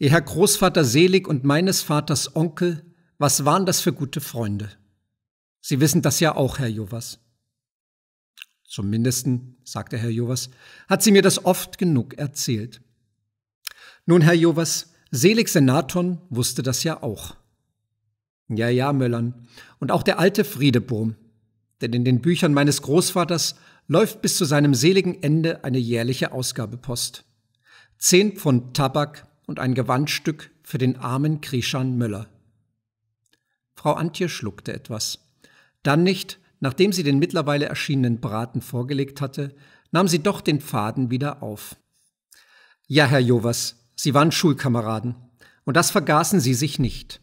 Speaker 1: Ihr Herr Großvater selig und meines Vaters Onkel, was waren das für gute Freunde? Sie wissen das ja auch, Herr Jovas. Zumindest, sagte Herr Jovas, hat sie mir das oft genug erzählt. Nun, Herr Jovas, selig Senaton wusste das ja auch. Ja, ja, Möllern, und auch der alte Friedeburm, denn in den Büchern meines Großvaters läuft bis zu seinem seligen Ende eine jährliche Ausgabepost. Zehn Pfund Tabak und ein Gewandstück für den armen Krishan Möller. Frau Antje schluckte etwas. Dann nicht, nachdem sie den mittlerweile erschienenen Braten vorgelegt hatte, nahm sie doch den Faden wieder auf. Ja, Herr Jovas, Sie waren Schulkameraden. Und das vergaßen Sie sich nicht.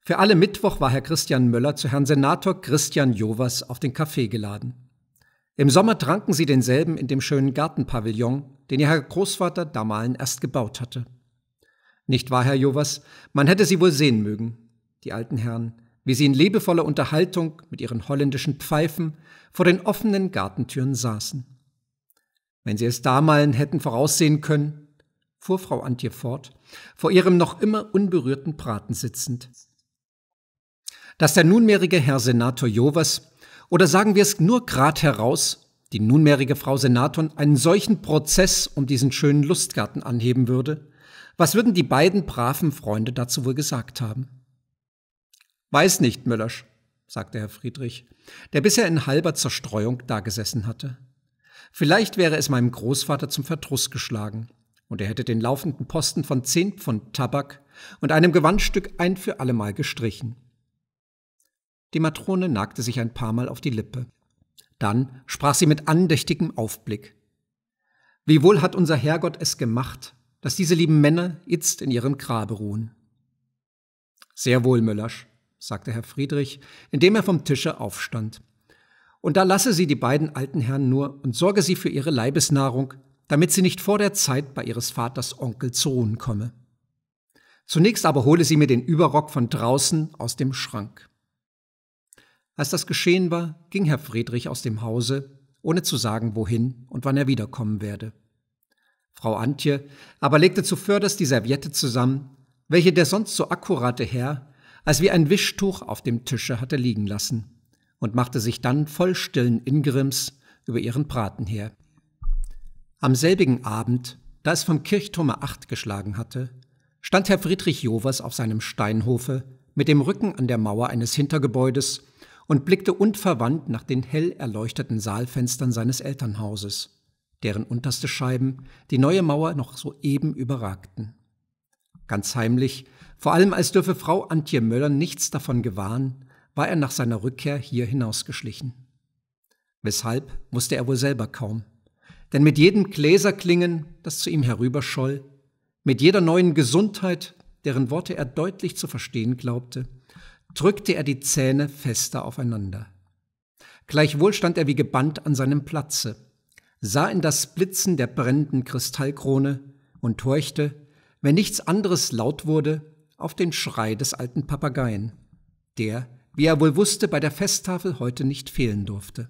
Speaker 1: Für alle Mittwoch war Herr Christian Möller zu Herrn Senator Christian Jovas auf den Kaffee geladen. Im Sommer tranken sie denselben in dem schönen Gartenpavillon, den ihr Herr Großvater damalen erst gebaut hatte. Nicht wahr, Herr Jovas? Man hätte sie wohl sehen mögen, die alten Herren, wie sie in liebevoller Unterhaltung mit ihren holländischen Pfeifen vor den offenen Gartentüren saßen. Wenn sie es damals hätten voraussehen können, fuhr Frau Antje fort, vor ihrem noch immer unberührten Braten sitzend. Dass der nunmehrige Herr Senator Jovas oder sagen wir es nur grad heraus, die nunmehrige Frau Senaton einen solchen Prozess um diesen schönen Lustgarten anheben würde, was würden die beiden braven Freunde dazu wohl gesagt haben? Weiß nicht, Möllersch, sagte Herr Friedrich, der bisher in halber Zerstreuung dagesessen hatte. Vielleicht wäre es meinem Großvater zum Verdruss geschlagen, und er hätte den laufenden Posten von zehn Pfund Tabak und einem Gewandstück ein für allemal gestrichen. Die Matrone nagte sich ein paar Mal auf die Lippe. Dann sprach sie mit andächtigem Aufblick. Wie wohl hat unser Herrgott es gemacht, dass diese lieben Männer itzt in ihrem Grabe ruhen. Sehr wohl, Müllersch, sagte Herr Friedrich, indem er vom Tische aufstand. Und da lasse sie die beiden alten Herren nur und sorge sie für ihre Leibesnahrung, damit sie nicht vor der Zeit bei ihres Vaters Onkel zu ruhen komme. Zunächst aber hole sie mir den Überrock von draußen aus dem Schrank. Als das geschehen war, ging Herr Friedrich aus dem Hause, ohne zu sagen, wohin und wann er wiederkommen werde. Frau Antje aber legte zuvörderst die Serviette zusammen, welche der sonst so akkurate Herr als wie ein Wischtuch auf dem Tische hatte liegen lassen, und machte sich dann voll stillen Ingrims über ihren Braten her. Am selbigen Abend, da es vom Kirchturme acht geschlagen hatte, stand Herr Friedrich Jovers auf seinem Steinhofe mit dem Rücken an der Mauer eines Hintergebäudes und blickte unverwandt nach den hell erleuchteten Saalfenstern seines Elternhauses, deren unterste Scheiben die neue Mauer noch soeben überragten. Ganz heimlich, vor allem als dürfe Frau Antje Möller nichts davon gewahren, war er nach seiner Rückkehr hier hinausgeschlichen. Weshalb wusste er wohl selber kaum. Denn mit jedem Gläserklingen, das zu ihm herüberscholl, mit jeder neuen Gesundheit, deren Worte er deutlich zu verstehen glaubte, drückte er die Zähne fester aufeinander. Gleichwohl stand er wie gebannt an seinem Platze, sah in das Blitzen der brennenden Kristallkrone und horchte, wenn nichts anderes laut wurde, auf den Schrei des alten Papageien, der, wie er wohl wusste, bei der Festtafel heute nicht fehlen durfte.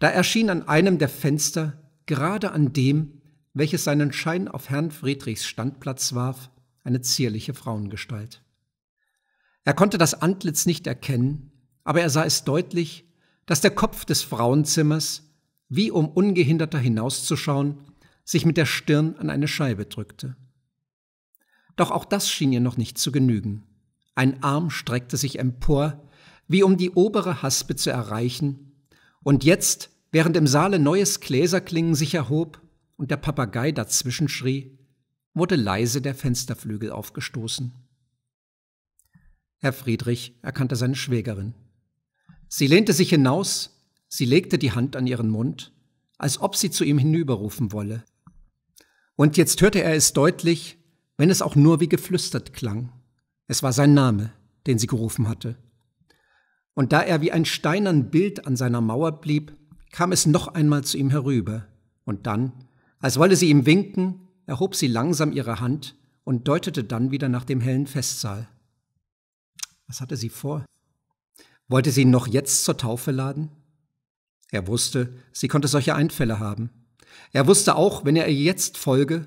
Speaker 1: Da erschien an einem der Fenster, gerade an dem, welches seinen Schein auf Herrn Friedrichs Standplatz warf, eine zierliche Frauengestalt. Er konnte das Antlitz nicht erkennen, aber er sah es deutlich, dass der Kopf des Frauenzimmers, wie um ungehinderter hinauszuschauen, sich mit der Stirn an eine Scheibe drückte. Doch auch das schien ihr noch nicht zu genügen. Ein Arm streckte sich empor, wie um die obere Haspe zu erreichen, und jetzt, während im Saale neues Gläserklingen sich erhob und der Papagei dazwischen schrie, wurde leise der Fensterflügel aufgestoßen. Herr Friedrich erkannte seine Schwägerin. Sie lehnte sich hinaus, sie legte die Hand an ihren Mund, als ob sie zu ihm hinüberrufen wolle. Und jetzt hörte er es deutlich, wenn es auch nur wie geflüstert klang. Es war sein Name, den sie gerufen hatte. Und da er wie ein steinern Bild an seiner Mauer blieb, kam es noch einmal zu ihm herüber. Und dann, als wolle sie ihm winken, erhob sie langsam ihre Hand und deutete dann wieder nach dem hellen Festsaal. Was hatte sie vor? Wollte sie ihn noch jetzt zur Taufe laden? Er wusste, sie konnte solche Einfälle haben. Er wusste auch, wenn er ihr jetzt folge,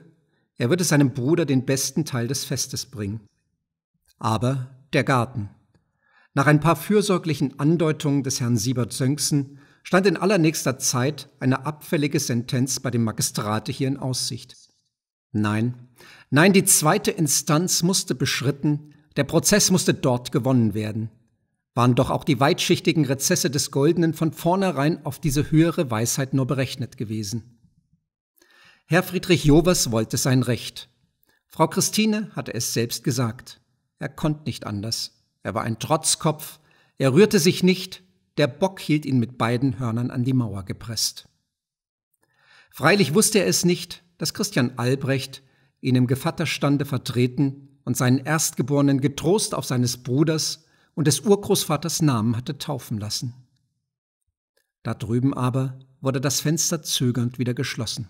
Speaker 1: er würde seinem Bruder den besten Teil des Festes bringen. Aber der Garten. Nach ein paar fürsorglichen Andeutungen des Herrn Siebert Sönksen stand in allernächster Zeit eine abfällige Sentenz bei dem Magistrate hier in Aussicht. Nein, nein, die zweite Instanz musste beschritten, der Prozess musste dort gewonnen werden. Waren doch auch die weitschichtigen Rezesse des Goldenen von vornherein auf diese höhere Weisheit nur berechnet gewesen. Herr Friedrich Jovers wollte sein Recht. Frau Christine hatte es selbst gesagt. Er konnte nicht anders. Er war ein Trotzkopf. Er rührte sich nicht. Der Bock hielt ihn mit beiden Hörnern an die Mauer gepresst. Freilich wusste er es nicht, dass Christian Albrecht, ihn im Gevatterstande vertreten, und seinen Erstgeborenen getrost auf seines Bruders und des Urgroßvaters Namen hatte taufen lassen. Da drüben aber wurde das Fenster zögernd wieder geschlossen.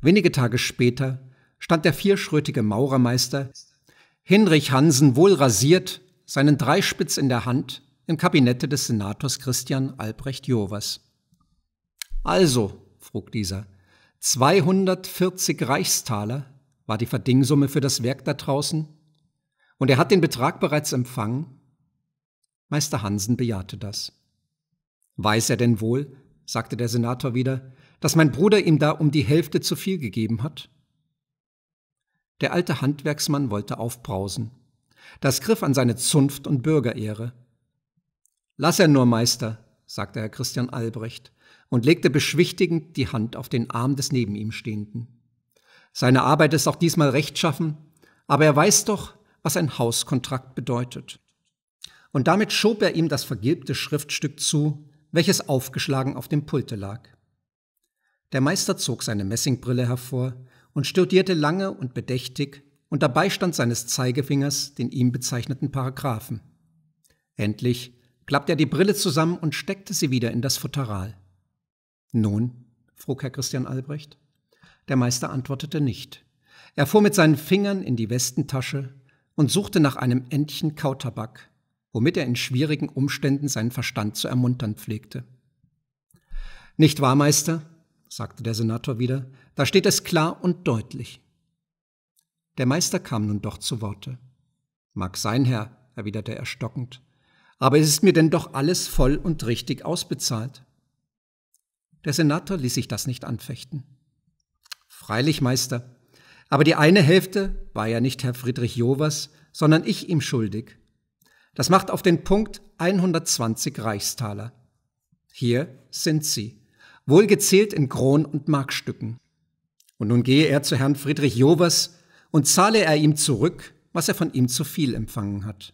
Speaker 1: Wenige Tage später stand der vierschrötige Maurermeister, Hinrich Hansen wohlrasiert, seinen Dreispitz in der Hand, im Kabinette des Senators Christian Albrecht Jovers. Also, frug dieser, 240 Reichstaler war die Verdingsumme für das Werk da draußen? Und er hat den Betrag bereits empfangen? Meister Hansen bejahte das. Weiß er denn wohl, sagte der Senator wieder, dass mein Bruder ihm da um die Hälfte zu viel gegeben hat? Der alte Handwerksmann wollte aufbrausen. Das griff an seine Zunft und Bürgerehre. Lass er nur, Meister, sagte Herr Christian Albrecht und legte beschwichtigend die Hand auf den Arm des neben ihm Stehenden. Seine Arbeit ist auch diesmal rechtschaffen, aber er weiß doch, was ein Hauskontrakt bedeutet. Und damit schob er ihm das vergilbte Schriftstück zu, welches aufgeschlagen auf dem Pulte lag. Der Meister zog seine Messingbrille hervor und studierte lange und bedächtig unter Beistand seines Zeigefingers den ihm bezeichneten Paragraphen. Endlich klappte er die Brille zusammen und steckte sie wieder in das Futteral. Nun, frug Herr Christian Albrecht. Der Meister antwortete nicht. Er fuhr mit seinen Fingern in die Westentasche und suchte nach einem Endchen Kautabak, womit er in schwierigen Umständen seinen Verstand zu ermuntern pflegte. Nicht wahr, Meister? sagte der Senator wieder, da steht es klar und deutlich. Der Meister kam nun doch zu Worte. Mag sein, Herr, erwiderte er stockend, aber es ist mir denn doch alles voll und richtig ausbezahlt. Der Senator ließ sich das nicht anfechten. Freilich, Meister. Aber die eine Hälfte war ja nicht Herr Friedrich Jovers, sondern ich ihm schuldig. Das macht auf den Punkt 120 Reichstaler. Hier sind sie, wohlgezählt in Kron- und Markstücken. Und nun gehe er zu Herrn Friedrich Jovers und zahle er ihm zurück, was er von ihm zu viel empfangen hat.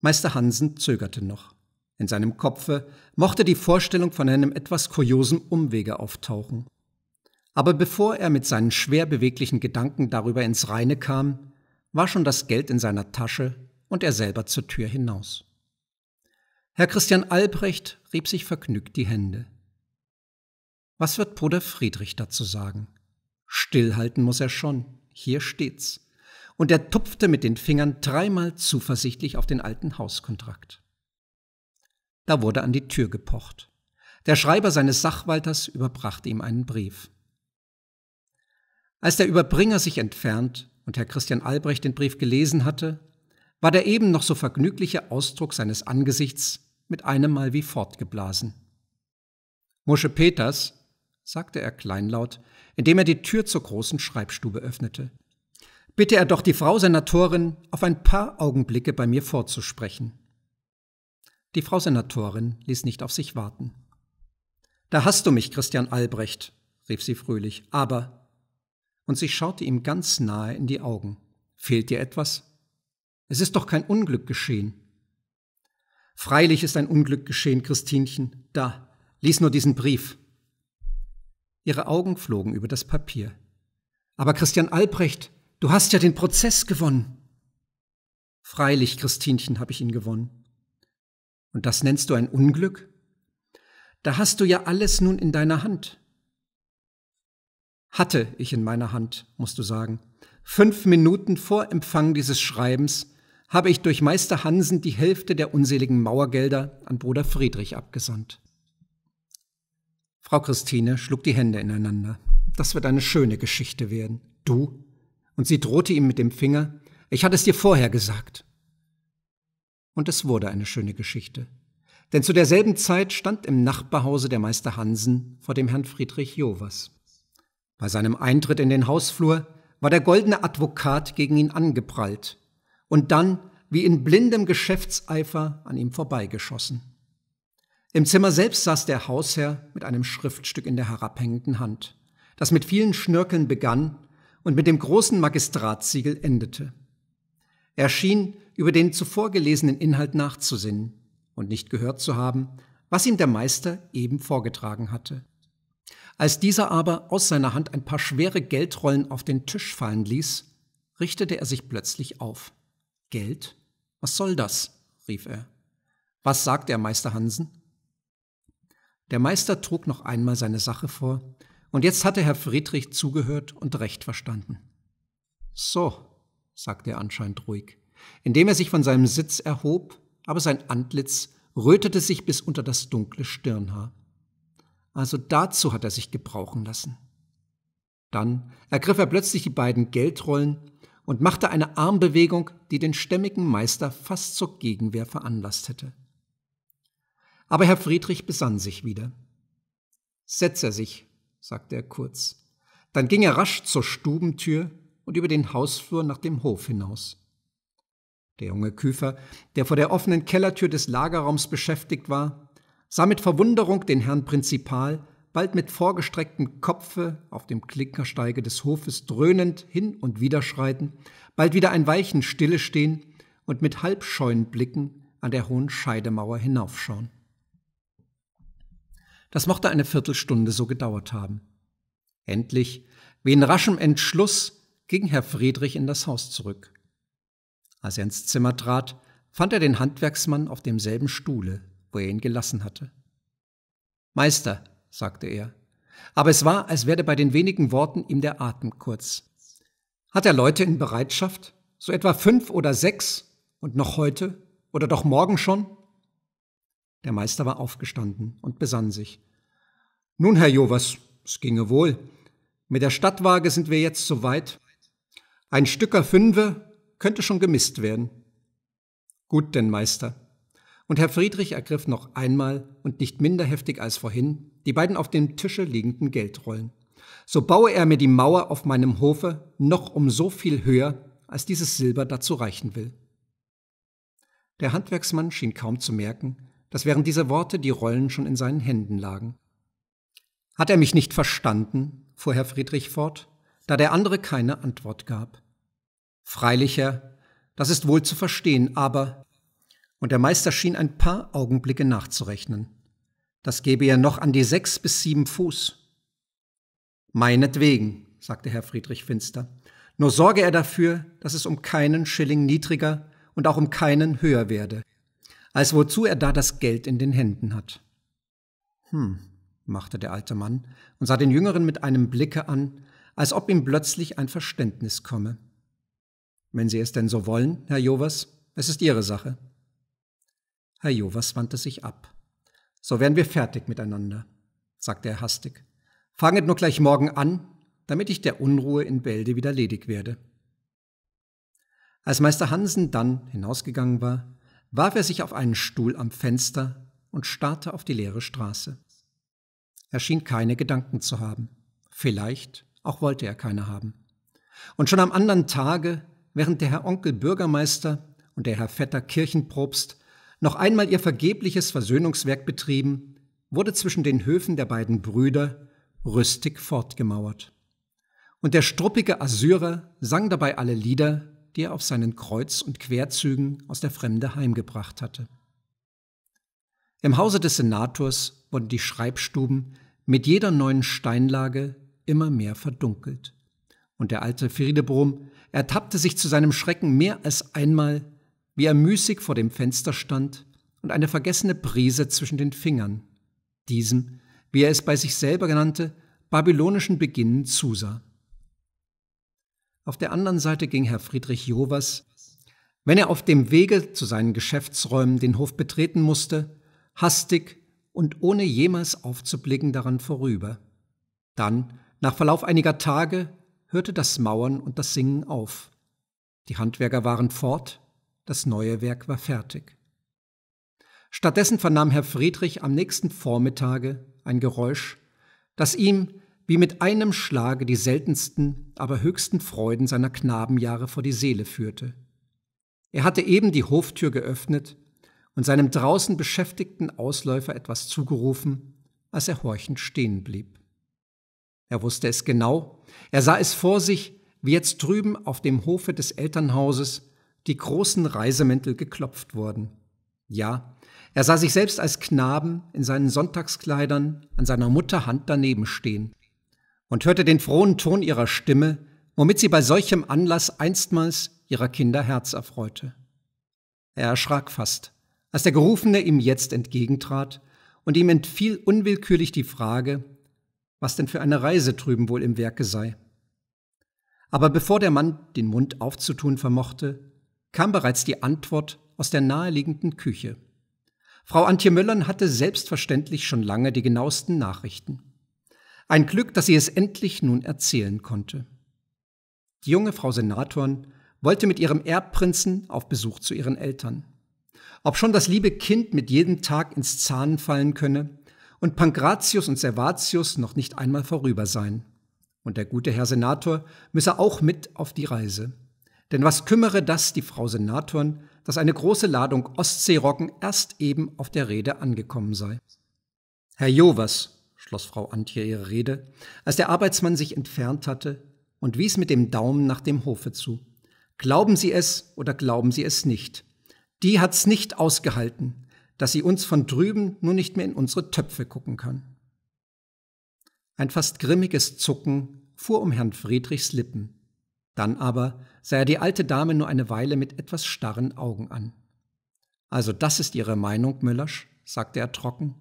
Speaker 1: Meister Hansen zögerte noch. In seinem Kopfe mochte die Vorstellung von einem etwas kuriosen Umwege auftauchen. Aber bevor er mit seinen schwer beweglichen Gedanken darüber ins Reine kam, war schon das Geld in seiner Tasche und er selber zur Tür hinaus. Herr Christian Albrecht rieb sich vergnügt die Hände. Was wird Bruder Friedrich dazu sagen? Stillhalten muss er schon, hier steht's. Und er tupfte mit den Fingern dreimal zuversichtlich auf den alten Hauskontrakt. Da wurde an die Tür gepocht. Der Schreiber seines Sachwalters überbrachte ihm einen Brief. Als der Überbringer sich entfernt und Herr Christian Albrecht den Brief gelesen hatte, war der eben noch so vergnügliche Ausdruck seines Angesichts mit einem Mal wie fortgeblasen. Musche Peters, sagte er kleinlaut, indem er die Tür zur großen Schreibstube öffnete, bitte er doch die Frau Senatorin, auf ein paar Augenblicke bei mir vorzusprechen. Die Frau Senatorin ließ nicht auf sich warten. Da hast du mich, Christian Albrecht, rief sie fröhlich, aber und sie schaute ihm ganz nahe in die Augen. Fehlt dir etwas? Es ist doch kein Unglück geschehen. Freilich ist ein Unglück geschehen, Christinchen. Da, lies nur diesen Brief. Ihre Augen flogen über das Papier. Aber Christian Albrecht, du hast ja den Prozess gewonnen. Freilich, Christinchen, habe ich ihn gewonnen. Und das nennst du ein Unglück? Da hast du ja alles nun in deiner Hand hatte ich in meiner Hand, musst du sagen. Fünf Minuten vor Empfang dieses Schreibens habe ich durch Meister Hansen die Hälfte der unseligen Mauergelder an Bruder Friedrich abgesandt. Frau Christine schlug die Hände ineinander. Das wird eine schöne Geschichte werden. Du? Und sie drohte ihm mit dem Finger. Ich hatte es dir vorher gesagt. Und es wurde eine schöne Geschichte. Denn zu derselben Zeit stand im Nachbarhause der Meister Hansen vor dem Herrn Friedrich Jovas. Bei seinem Eintritt in den Hausflur war der goldene Advokat gegen ihn angeprallt und dann wie in blindem Geschäftseifer an ihm vorbeigeschossen. Im Zimmer selbst saß der Hausherr mit einem Schriftstück in der herabhängenden Hand, das mit vielen Schnörkeln begann und mit dem großen Magistratssiegel endete. Er schien über den zuvor gelesenen Inhalt nachzusinnen und nicht gehört zu haben, was ihm der Meister eben vorgetragen hatte. Als dieser aber aus seiner Hand ein paar schwere Geldrollen auf den Tisch fallen ließ, richtete er sich plötzlich auf. Geld? Was soll das? rief er. Was sagt der Meister Hansen? Der Meister trug noch einmal seine Sache vor, und jetzt hatte Herr Friedrich zugehört und recht verstanden. So, sagte er anscheinend ruhig, indem er sich von seinem Sitz erhob, aber sein Antlitz rötete sich bis unter das dunkle Stirnhaar. Also dazu hat er sich gebrauchen lassen. Dann ergriff er plötzlich die beiden Geldrollen und machte eine Armbewegung, die den stämmigen Meister fast zur Gegenwehr veranlasst hätte. Aber Herr Friedrich besann sich wieder. Setz er sich, sagte er kurz. Dann ging er rasch zur Stubentür und über den Hausflur nach dem Hof hinaus. Der junge Küfer, der vor der offenen Kellertür des Lagerraums beschäftigt war, sah mit Verwunderung den Herrn Prinzipal bald mit vorgestrecktem Kopfe auf dem Klinkersteige des Hofes dröhnend hin und wieder schreiten, bald wieder ein Weichen stille stehen und mit halbscheuen Blicken an der hohen Scheidemauer hinaufschauen. Das mochte eine Viertelstunde so gedauert haben. Endlich, wie in raschem Entschluss, ging Herr Friedrich in das Haus zurück. Als er ins Zimmer trat, fand er den Handwerksmann auf demselben Stuhle, wo er ihn gelassen hatte. Meister, sagte er, aber es war, als werde bei den wenigen Worten ihm der Atem kurz. Hat er Leute in Bereitschaft? So etwa fünf oder sechs? Und noch heute? Oder doch morgen schon? Der Meister war aufgestanden und besann sich. Nun, Herr Jovas, es ginge wohl. Mit der Stadtwaage sind wir jetzt so weit. Ein Stücker Fünfe könnte schon gemisst werden. Gut denn, Meister, und Herr Friedrich ergriff noch einmal und nicht minder heftig als vorhin die beiden auf dem Tische liegenden Geldrollen. So baue er mir die Mauer auf meinem Hofe noch um so viel höher, als dieses Silber dazu reichen will. Der Handwerksmann schien kaum zu merken, dass während dieser Worte die Rollen schon in seinen Händen lagen. Hat er mich nicht verstanden? fuhr Herr Friedrich fort, da der andere keine Antwort gab. Freilich, Herr, das ist wohl zu verstehen, aber und der Meister schien ein paar Augenblicke nachzurechnen. Das gebe ja noch an die sechs bis sieben Fuß. Meinetwegen, sagte Herr Friedrich finster, nur sorge er dafür, dass es um keinen Schilling niedriger und auch um keinen höher werde, als wozu er da das Geld in den Händen hat. Hm, machte der alte Mann und sah den Jüngeren mit einem Blicke an, als ob ihm plötzlich ein Verständnis komme. Wenn Sie es denn so wollen, Herr Jovers, es ist Ihre Sache, Herr Jovas wandte sich ab. So wären wir fertig miteinander, sagte er hastig. Fanget nur gleich morgen an, damit ich der Unruhe in Bälde wieder ledig werde. Als Meister Hansen dann hinausgegangen war, warf er sich auf einen Stuhl am Fenster und starrte auf die leere Straße. Er schien keine Gedanken zu haben. Vielleicht auch wollte er keine haben. Und schon am anderen Tage, während der Herr Onkel Bürgermeister und der Herr Vetter Kirchenprobst noch einmal ihr vergebliches Versöhnungswerk betrieben, wurde zwischen den Höfen der beiden Brüder rüstig fortgemauert. Und der struppige Assyrer sang dabei alle Lieder, die er auf seinen Kreuz- und Querzügen aus der Fremde heimgebracht hatte. Im Hause des Senators wurden die Schreibstuben mit jeder neuen Steinlage immer mehr verdunkelt. Und der alte Friedebrum ertappte sich zu seinem Schrecken mehr als einmal, wie er müßig vor dem Fenster stand und eine vergessene Prise zwischen den Fingern, diesem, wie er es bei sich selber genannte, babylonischen Beginn zusah. Auf der anderen Seite ging Herr Friedrich Jovas, wenn er auf dem Wege zu seinen Geschäftsräumen den Hof betreten musste, hastig und ohne jemals aufzublicken daran vorüber. Dann, nach Verlauf einiger Tage, hörte das Mauern und das Singen auf. Die Handwerker waren fort, das neue Werk war fertig. Stattdessen vernahm Herr Friedrich am nächsten Vormittage ein Geräusch, das ihm wie mit einem Schlage die seltensten, aber höchsten Freuden seiner Knabenjahre vor die Seele führte. Er hatte eben die Hoftür geöffnet und seinem draußen beschäftigten Ausläufer etwas zugerufen, als er horchend stehen blieb. Er wusste es genau, er sah es vor sich, wie jetzt drüben auf dem Hofe des Elternhauses die großen Reisemäntel geklopft wurden. Ja, er sah sich selbst als Knaben in seinen Sonntagskleidern an seiner Mutter Hand daneben stehen und hörte den frohen Ton ihrer Stimme, womit sie bei solchem Anlass einstmals ihrer Kinder Herz erfreute. Er erschrak fast, als der Gerufene ihm jetzt entgegentrat, und ihm entfiel unwillkürlich die Frage, was denn für eine Reise drüben wohl im Werke sei. Aber bevor der Mann den Mund aufzutun vermochte, kam bereits die Antwort aus der naheliegenden Küche. Frau Antje Möllern hatte selbstverständlich schon lange die genauesten Nachrichten. Ein Glück, dass sie es endlich nun erzählen konnte. Die junge Frau Senatorin wollte mit ihrem Erbprinzen auf Besuch zu ihren Eltern. Ob schon das liebe Kind mit jedem Tag ins Zahnen fallen könne und Pankratius und Servatius noch nicht einmal vorüber seien. Und der gute Herr Senator müsse auch mit auf die Reise. Denn was kümmere das die Frau Senatorin, dass eine große Ladung Ostseerocken erst eben auf der Rede angekommen sei? Herr Jovers, schloss Frau Antje ihre Rede, als der Arbeitsmann sich entfernt hatte und wies mit dem Daumen nach dem Hofe zu. Glauben Sie es oder glauben Sie es nicht? Die hat's nicht ausgehalten, dass sie uns von drüben nur nicht mehr in unsere Töpfe gucken kann. Ein fast grimmiges Zucken fuhr um Herrn Friedrichs Lippen. Dann aber sah er die alte Dame nur eine Weile mit etwas starren Augen an. Also das ist Ihre Meinung, Müllersch, sagte er trocken,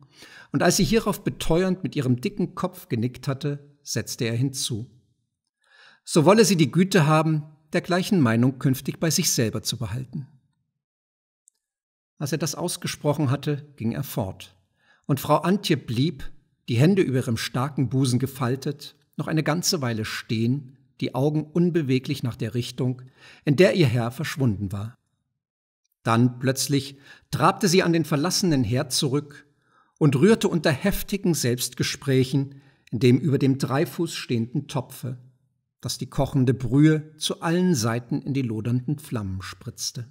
Speaker 1: und als sie hierauf beteuernd mit ihrem dicken Kopf genickt hatte, setzte er hinzu. So wolle sie die Güte haben, der gleichen Meinung künftig bei sich selber zu behalten. Als er das ausgesprochen hatte, ging er fort, und Frau Antje blieb, die Hände über ihrem starken Busen gefaltet, noch eine ganze Weile stehen, die Augen unbeweglich nach der Richtung, in der ihr Herr verschwunden war. Dann plötzlich trabte sie an den verlassenen Herd zurück und rührte unter heftigen Selbstgesprächen in dem über dem Dreifuß stehenden Topfe, das die kochende Brühe zu allen Seiten in die lodernden Flammen spritzte.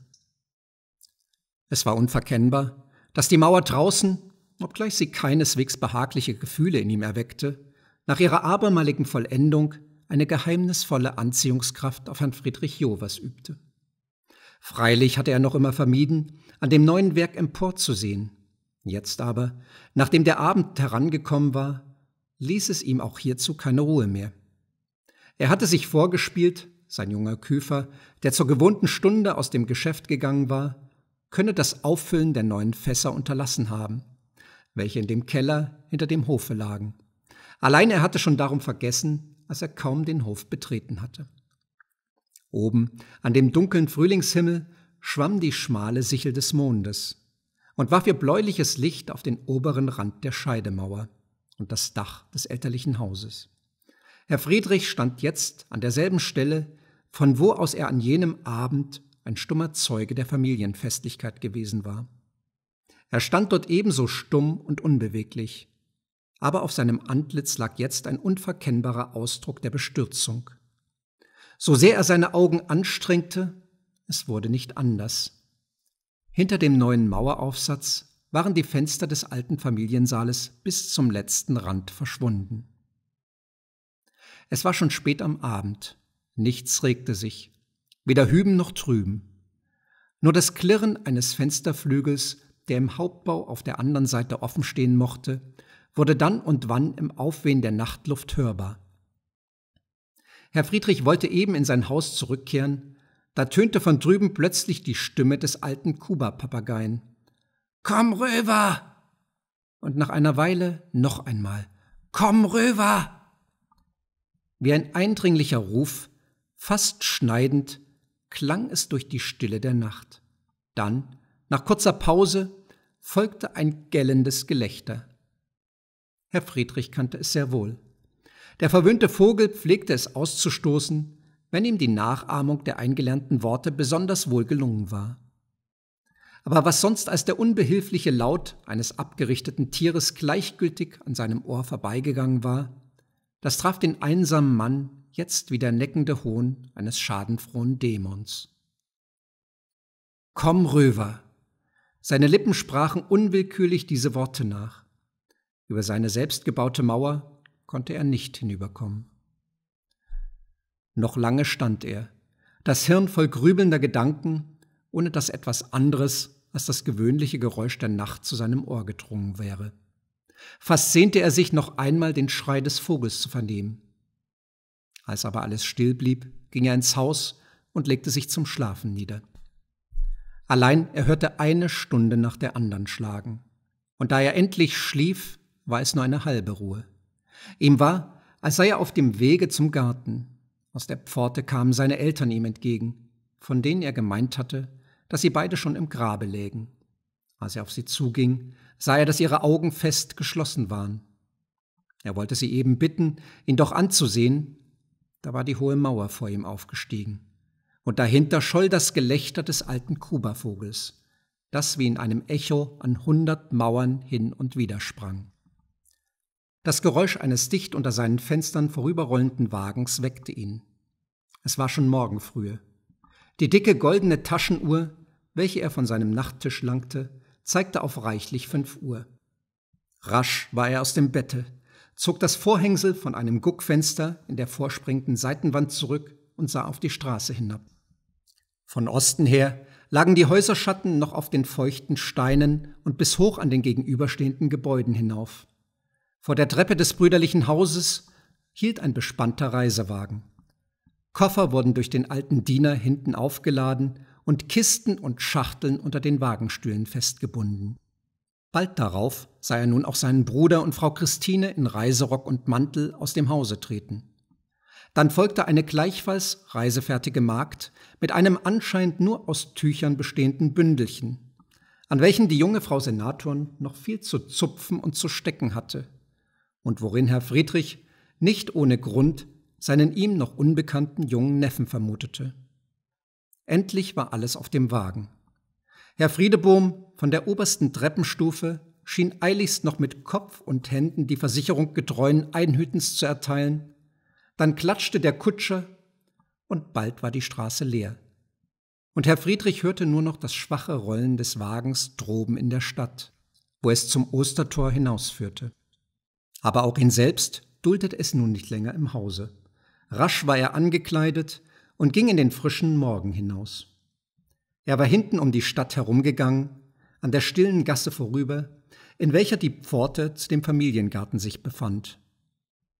Speaker 1: Es war unverkennbar, dass die Mauer draußen, obgleich sie keineswegs behagliche Gefühle in ihm erweckte, nach ihrer abermaligen Vollendung eine geheimnisvolle Anziehungskraft auf Herrn Friedrich Jovers übte. Freilich hatte er noch immer vermieden, an dem neuen Werk emporzusehen. Jetzt aber, nachdem der Abend herangekommen war, ließ es ihm auch hierzu keine Ruhe mehr. Er hatte sich vorgespielt, sein junger Küfer, der zur gewohnten Stunde aus dem Geschäft gegangen war, könne das Auffüllen der neuen Fässer unterlassen haben, welche in dem Keller hinter dem Hofe lagen. Allein er hatte schon darum vergessen, als er kaum den Hof betreten hatte. Oben, an dem dunklen Frühlingshimmel, schwamm die schmale Sichel des Mondes und warf ihr bläuliches Licht auf den oberen Rand der Scheidemauer und das Dach des elterlichen Hauses. Herr Friedrich stand jetzt an derselben Stelle, von wo aus er an jenem Abend ein stummer Zeuge der Familienfestlichkeit gewesen war. Er stand dort ebenso stumm und unbeweglich, aber auf seinem Antlitz lag jetzt ein unverkennbarer Ausdruck der Bestürzung. So sehr er seine Augen anstrengte, es wurde nicht anders. Hinter dem neuen Maueraufsatz waren die Fenster des alten Familiensaales bis zum letzten Rand verschwunden. Es war schon spät am Abend. Nichts regte sich, weder hüben noch drüben. Nur das Klirren eines Fensterflügels, der im Hauptbau auf der anderen Seite offen stehen mochte, wurde dann und wann im Aufwehen der Nachtluft hörbar. Herr Friedrich wollte eben in sein Haus zurückkehren, da tönte von drüben plötzlich die Stimme des alten Kuba-Papageien. Komm rüber! Und nach einer Weile noch einmal. Komm rüber! Wie ein eindringlicher Ruf, fast schneidend, klang es durch die Stille der Nacht. Dann, nach kurzer Pause, folgte ein gellendes Gelächter. Herr Friedrich kannte es sehr wohl. Der verwöhnte Vogel pflegte es auszustoßen, wenn ihm die Nachahmung der eingelernten Worte besonders wohl gelungen war. Aber was sonst als der unbehilfliche Laut eines abgerichteten Tieres gleichgültig an seinem Ohr vorbeigegangen war, das traf den einsamen Mann jetzt wie der neckende Hohn eines schadenfrohen Dämons. Komm, Röver! Seine Lippen sprachen unwillkürlich diese Worte nach. Über seine selbstgebaute Mauer konnte er nicht hinüberkommen. Noch lange stand er, das Hirn voll grübelnder Gedanken, ohne dass etwas anderes als das gewöhnliche Geräusch der Nacht zu seinem Ohr gedrungen wäre. Fast sehnte er sich noch einmal den Schrei des Vogels zu vernehmen. Als aber alles still blieb, ging er ins Haus und legte sich zum Schlafen nieder. Allein er hörte eine Stunde nach der anderen schlagen. Und da er endlich schlief, war es nur eine halbe Ruhe. Ihm war, als sei er auf dem Wege zum Garten. Aus der Pforte kamen seine Eltern ihm entgegen, von denen er gemeint hatte, dass sie beide schon im Grabe lägen. Als er auf sie zuging, sah er, dass ihre Augen fest geschlossen waren. Er wollte sie eben bitten, ihn doch anzusehen, da war die hohe Mauer vor ihm aufgestiegen, und dahinter scholl das Gelächter des alten Kubavogels, das wie in einem Echo an hundert Mauern hin und wieder sprang. Das Geräusch eines dicht unter seinen Fenstern vorüberrollenden Wagens weckte ihn. Es war schon Morgenfrühe. Die dicke goldene Taschenuhr, welche er von seinem Nachttisch langte, zeigte auf reichlich fünf Uhr. Rasch war er aus dem Bette, zog das Vorhängsel von einem Guckfenster in der vorspringenden Seitenwand zurück und sah auf die Straße hinab. Von Osten her lagen die Häuserschatten noch auf den feuchten Steinen und bis hoch an den gegenüberstehenden Gebäuden hinauf. Vor der Treppe des brüderlichen Hauses hielt ein bespannter Reisewagen. Koffer wurden durch den alten Diener hinten aufgeladen und Kisten und Schachteln unter den Wagenstühlen festgebunden. Bald darauf sah er nun auch seinen Bruder und Frau Christine in Reiserock und Mantel aus dem Hause treten. Dann folgte eine gleichfalls reisefertige Magd mit einem anscheinend nur aus Tüchern bestehenden Bündelchen, an welchen die junge Frau Senatorin noch viel zu zupfen und zu stecken hatte und worin Herr Friedrich nicht ohne Grund seinen ihm noch unbekannten jungen Neffen vermutete. Endlich war alles auf dem Wagen. Herr Friedebohm von der obersten Treppenstufe schien eiligst noch mit Kopf und Händen die Versicherung getreuen Einhütens zu erteilen, dann klatschte der Kutscher und bald war die Straße leer. Und Herr Friedrich hörte nur noch das schwache Rollen des Wagens droben in der Stadt, wo es zum Ostertor hinausführte. Aber auch ihn selbst duldet es nun nicht länger im Hause. Rasch war er angekleidet und ging in den frischen Morgen hinaus. Er war hinten um die Stadt herumgegangen, an der stillen Gasse vorüber, in welcher die Pforte zu dem Familiengarten sich befand.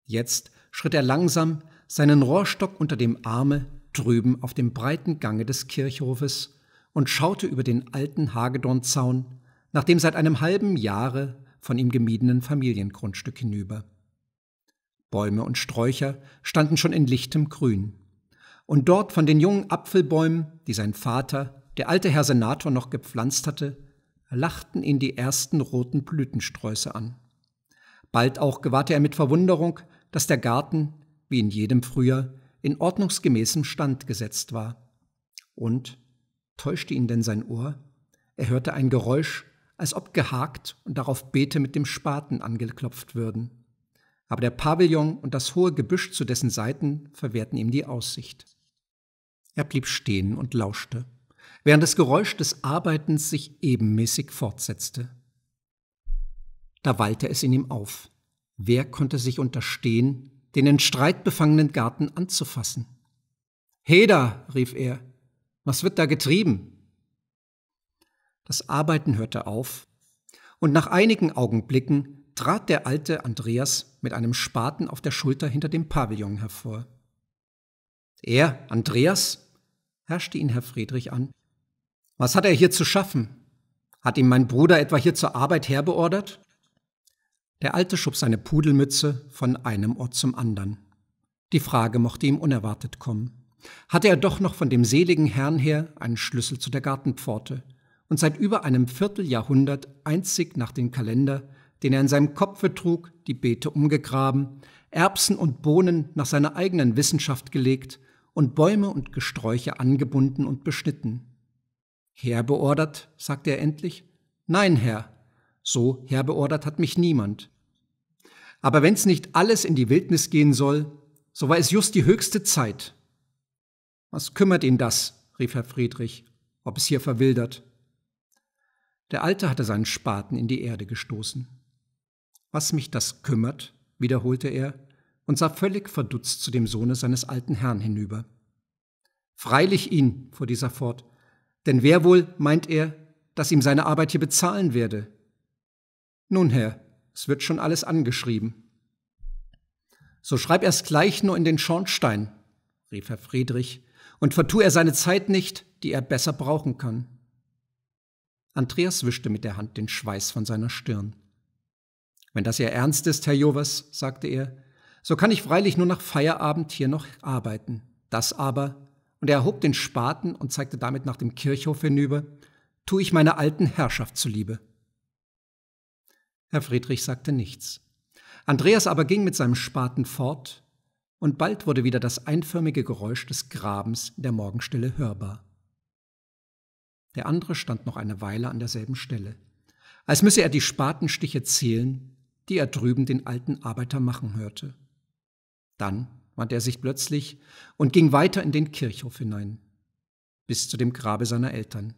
Speaker 1: Jetzt schritt er langsam, seinen Rohrstock unter dem Arme, drüben auf dem breiten Gange des Kirchhofes und schaute über den alten Hagedornzaun, nach dem seit einem halben Jahre von ihm gemiedenen Familiengrundstück hinüber. Bäume und Sträucher standen schon in lichtem Grün. Und dort von den jungen Apfelbäumen, die sein Vater, der alte Herr Senator, noch gepflanzt hatte, lachten ihn die ersten roten Blütensträuße an. Bald auch gewahrte er mit Verwunderung, dass der Garten, wie in jedem Frühjahr, in ordnungsgemäßem Stand gesetzt war. Und, täuschte ihn denn sein Ohr, er hörte ein Geräusch, als ob gehakt und darauf Beete mit dem Spaten angeklopft würden. Aber der Pavillon und das hohe Gebüsch zu dessen Seiten verwehrten ihm die Aussicht. Er blieb stehen und lauschte, während das Geräusch des Arbeitens sich ebenmäßig fortsetzte. Da wallte es in ihm auf. Wer konnte sich unterstehen, den in Streit befangenen Garten anzufassen? Heda, rief er, was wird da getrieben? Das Arbeiten hörte auf, und nach einigen Augenblicken trat der alte Andreas mit einem Spaten auf der Schulter hinter dem Pavillon hervor. Er, Andreas? herrschte ihn Herr Friedrich an. Was hat er hier zu schaffen? Hat ihm mein Bruder etwa hier zur Arbeit herbeordert? Der Alte schob seine Pudelmütze von einem Ort zum anderen. Die Frage mochte ihm unerwartet kommen. Hatte er doch noch von dem seligen Herrn her einen Schlüssel zu der Gartenpforte, und seit über einem Vierteljahrhundert einzig nach dem Kalender, den er in seinem Kopfe trug, die Beete umgegraben, Erbsen und Bohnen nach seiner eigenen Wissenschaft gelegt und Bäume und Gesträuche angebunden und beschnitten. Herr beordert, sagte er endlich. Nein, Herr, so Herr beordert hat mich niemand. Aber wenn's nicht alles in die Wildnis gehen soll, so war es just die höchste Zeit. Was kümmert ihn das? rief Herr Friedrich, ob es hier verwildert. Der Alte hatte seinen Spaten in die Erde gestoßen. Was mich das kümmert, wiederholte er und sah völlig verdutzt zu dem Sohne seines alten Herrn hinüber. Freilich ihn, fuhr dieser fort, denn wer wohl, meint er, dass ihm seine Arbeit hier bezahlen werde? Nun, Herr, es wird schon alles angeschrieben. So schreib erst gleich nur in den Schornstein, rief Herr Friedrich, und vertu er seine Zeit nicht, die er besser brauchen kann. Andreas wischte mit der Hand den Schweiß von seiner Stirn. Wenn das Ihr Ernst ist, Herr Jovers, sagte er, so kann ich freilich nur nach Feierabend hier noch arbeiten. Das aber, und er erhob den Spaten und zeigte damit nach dem Kirchhof hinüber, tue ich meiner alten Herrschaft zuliebe. Herr Friedrich sagte nichts. Andreas aber ging mit seinem Spaten fort, und bald wurde wieder das einförmige Geräusch des Grabens in der Morgenstille hörbar der andere stand noch eine Weile an derselben Stelle, als müsse er die Spatenstiche zählen, die er drüben den alten Arbeiter machen hörte. Dann wandte er sich plötzlich und ging weiter in den Kirchhof hinein, bis zu dem Grabe seiner Eltern.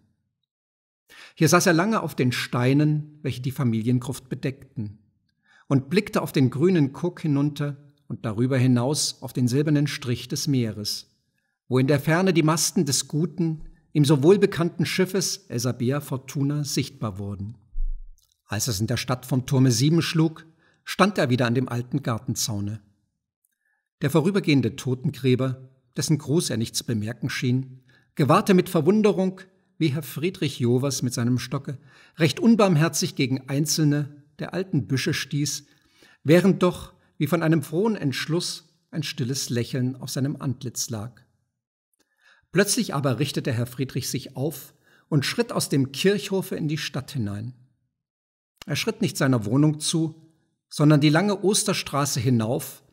Speaker 1: Hier saß er lange auf den Steinen, welche die Familiengruft bedeckten, und blickte auf den grünen Kuck hinunter und darüber hinaus auf den silbernen Strich des Meeres, wo in der Ferne die Masten des guten, im so wohlbekannten Schiffes Elsabea Fortuna sichtbar wurden. Als es in der Stadt vom Turme sieben schlug, stand er wieder an dem alten Gartenzaune. Der vorübergehende Totengräber, dessen Gruß er nicht zu bemerken schien, gewahrte mit Verwunderung, wie Herr Friedrich Jovers mit seinem Stocke recht unbarmherzig gegen einzelne der alten Büsche stieß, während doch, wie von einem frohen Entschluss, ein stilles Lächeln auf seinem Antlitz lag. Plötzlich aber richtete Herr Friedrich sich auf und schritt aus dem Kirchhofe in die Stadt hinein. Er schritt nicht seiner Wohnung zu, sondern die lange Osterstraße hinauf,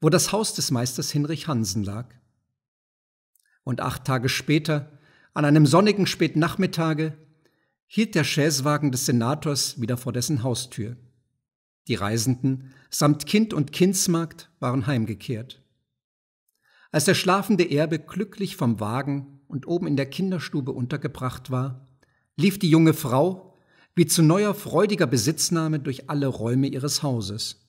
Speaker 1: wo das Haus des Meisters Hinrich Hansen lag. Und acht Tage später, an einem sonnigen Spätnachmittage, hielt der Chaiswagen des Senators wieder vor dessen Haustür. Die Reisenden samt Kind und Kindsmarkt waren heimgekehrt. Als der schlafende Erbe glücklich vom Wagen und oben in der Kinderstube untergebracht war, lief die junge Frau wie zu neuer freudiger Besitznahme durch alle Räume ihres Hauses.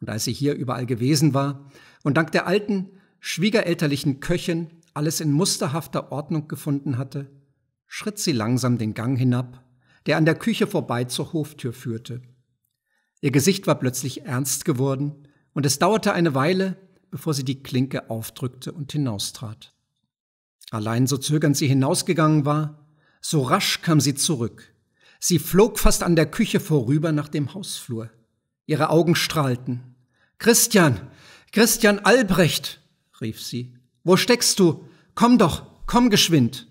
Speaker 1: Und als sie hier überall gewesen war und dank der alten, schwiegerelterlichen Köchin alles in musterhafter Ordnung gefunden hatte, schritt sie langsam den Gang hinab, der an der Küche vorbei zur Hoftür führte. Ihr Gesicht war plötzlich ernst geworden, und es dauerte eine Weile, bevor sie die Klinke aufdrückte und hinaustrat. Allein so zögernd sie hinausgegangen war, so rasch kam sie zurück. Sie flog fast an der Küche vorüber nach dem Hausflur. Ihre Augen strahlten. Christian, Christian Albrecht, rief sie. Wo steckst du? Komm doch, komm geschwind.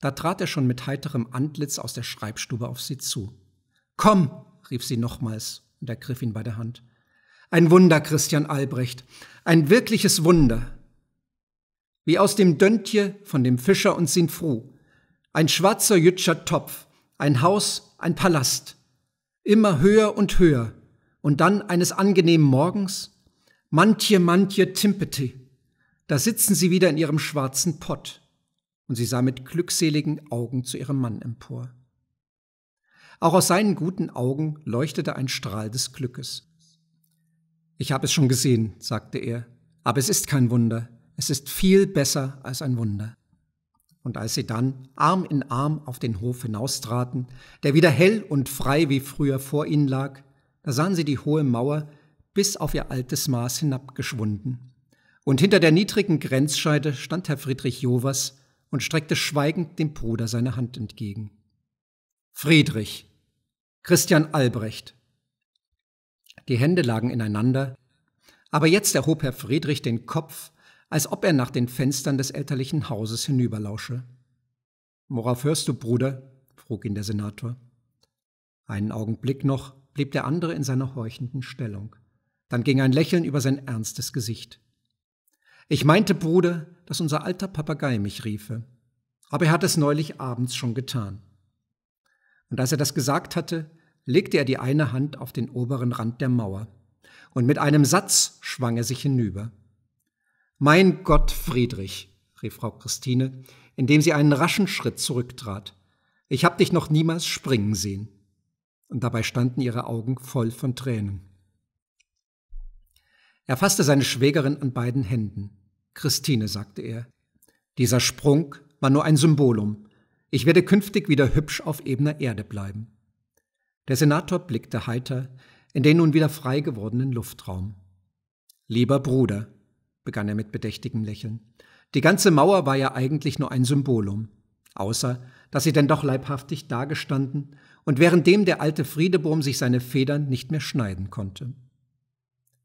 Speaker 1: Da trat er schon mit heiterem Antlitz aus der Schreibstube auf sie zu. Komm, rief sie nochmals und ergriff ihn bei der Hand. Ein Wunder, Christian Albrecht, ein wirkliches Wunder. Wie aus dem Döntje von dem Fischer und Sinfru. Ein schwarzer jütscher Topf, ein Haus, ein Palast. Immer höher und höher. Und dann eines angenehmen Morgens, manche, manche Timpeti. Da sitzen sie wieder in ihrem schwarzen Pott. Und sie sah mit glückseligen Augen zu ihrem Mann empor. Auch aus seinen guten Augen leuchtete ein Strahl des Glückes. Ich habe es schon gesehen, sagte er, aber es ist kein Wunder, es ist viel besser als ein Wunder. Und als sie dann Arm in Arm auf den Hof hinaustraten, der wieder hell und frei wie früher vor ihnen lag, da sahen sie die hohe Mauer bis auf ihr altes Maß hinabgeschwunden. Und hinter der niedrigen Grenzscheide stand Herr Friedrich Jovers und streckte schweigend dem Bruder seine Hand entgegen. Friedrich, Christian Albrecht, die Hände lagen ineinander, aber jetzt erhob Herr Friedrich den Kopf, als ob er nach den Fenstern des elterlichen Hauses hinüberlausche. Worauf hörst du, Bruder? frug ihn der Senator. Einen Augenblick noch blieb der andere in seiner horchenden Stellung. Dann ging ein Lächeln über sein ernstes Gesicht. Ich meinte, Bruder, dass unser alter Papagei mich riefe. Aber er hat es neulich abends schon getan. Und als er das gesagt hatte, legte er die eine Hand auf den oberen Rand der Mauer, und mit einem Satz schwang er sich hinüber. Mein Gott, Friedrich, rief Frau Christine, indem sie einen raschen Schritt zurücktrat. Ich hab dich noch niemals springen sehen. Und dabei standen ihre Augen voll von Tränen. Er fasste seine Schwägerin an beiden Händen. Christine, sagte er, dieser Sprung war nur ein Symbolum. Ich werde künftig wieder hübsch auf ebener Erde bleiben. Der Senator blickte heiter in den nun wieder frei gewordenen Luftraum. Lieber Bruder, begann er mit bedächtigem Lächeln, die ganze Mauer war ja eigentlich nur ein Symbolum, außer dass sie denn doch leibhaftig dagestanden und währenddem der alte Friedebohm sich seine Federn nicht mehr schneiden konnte.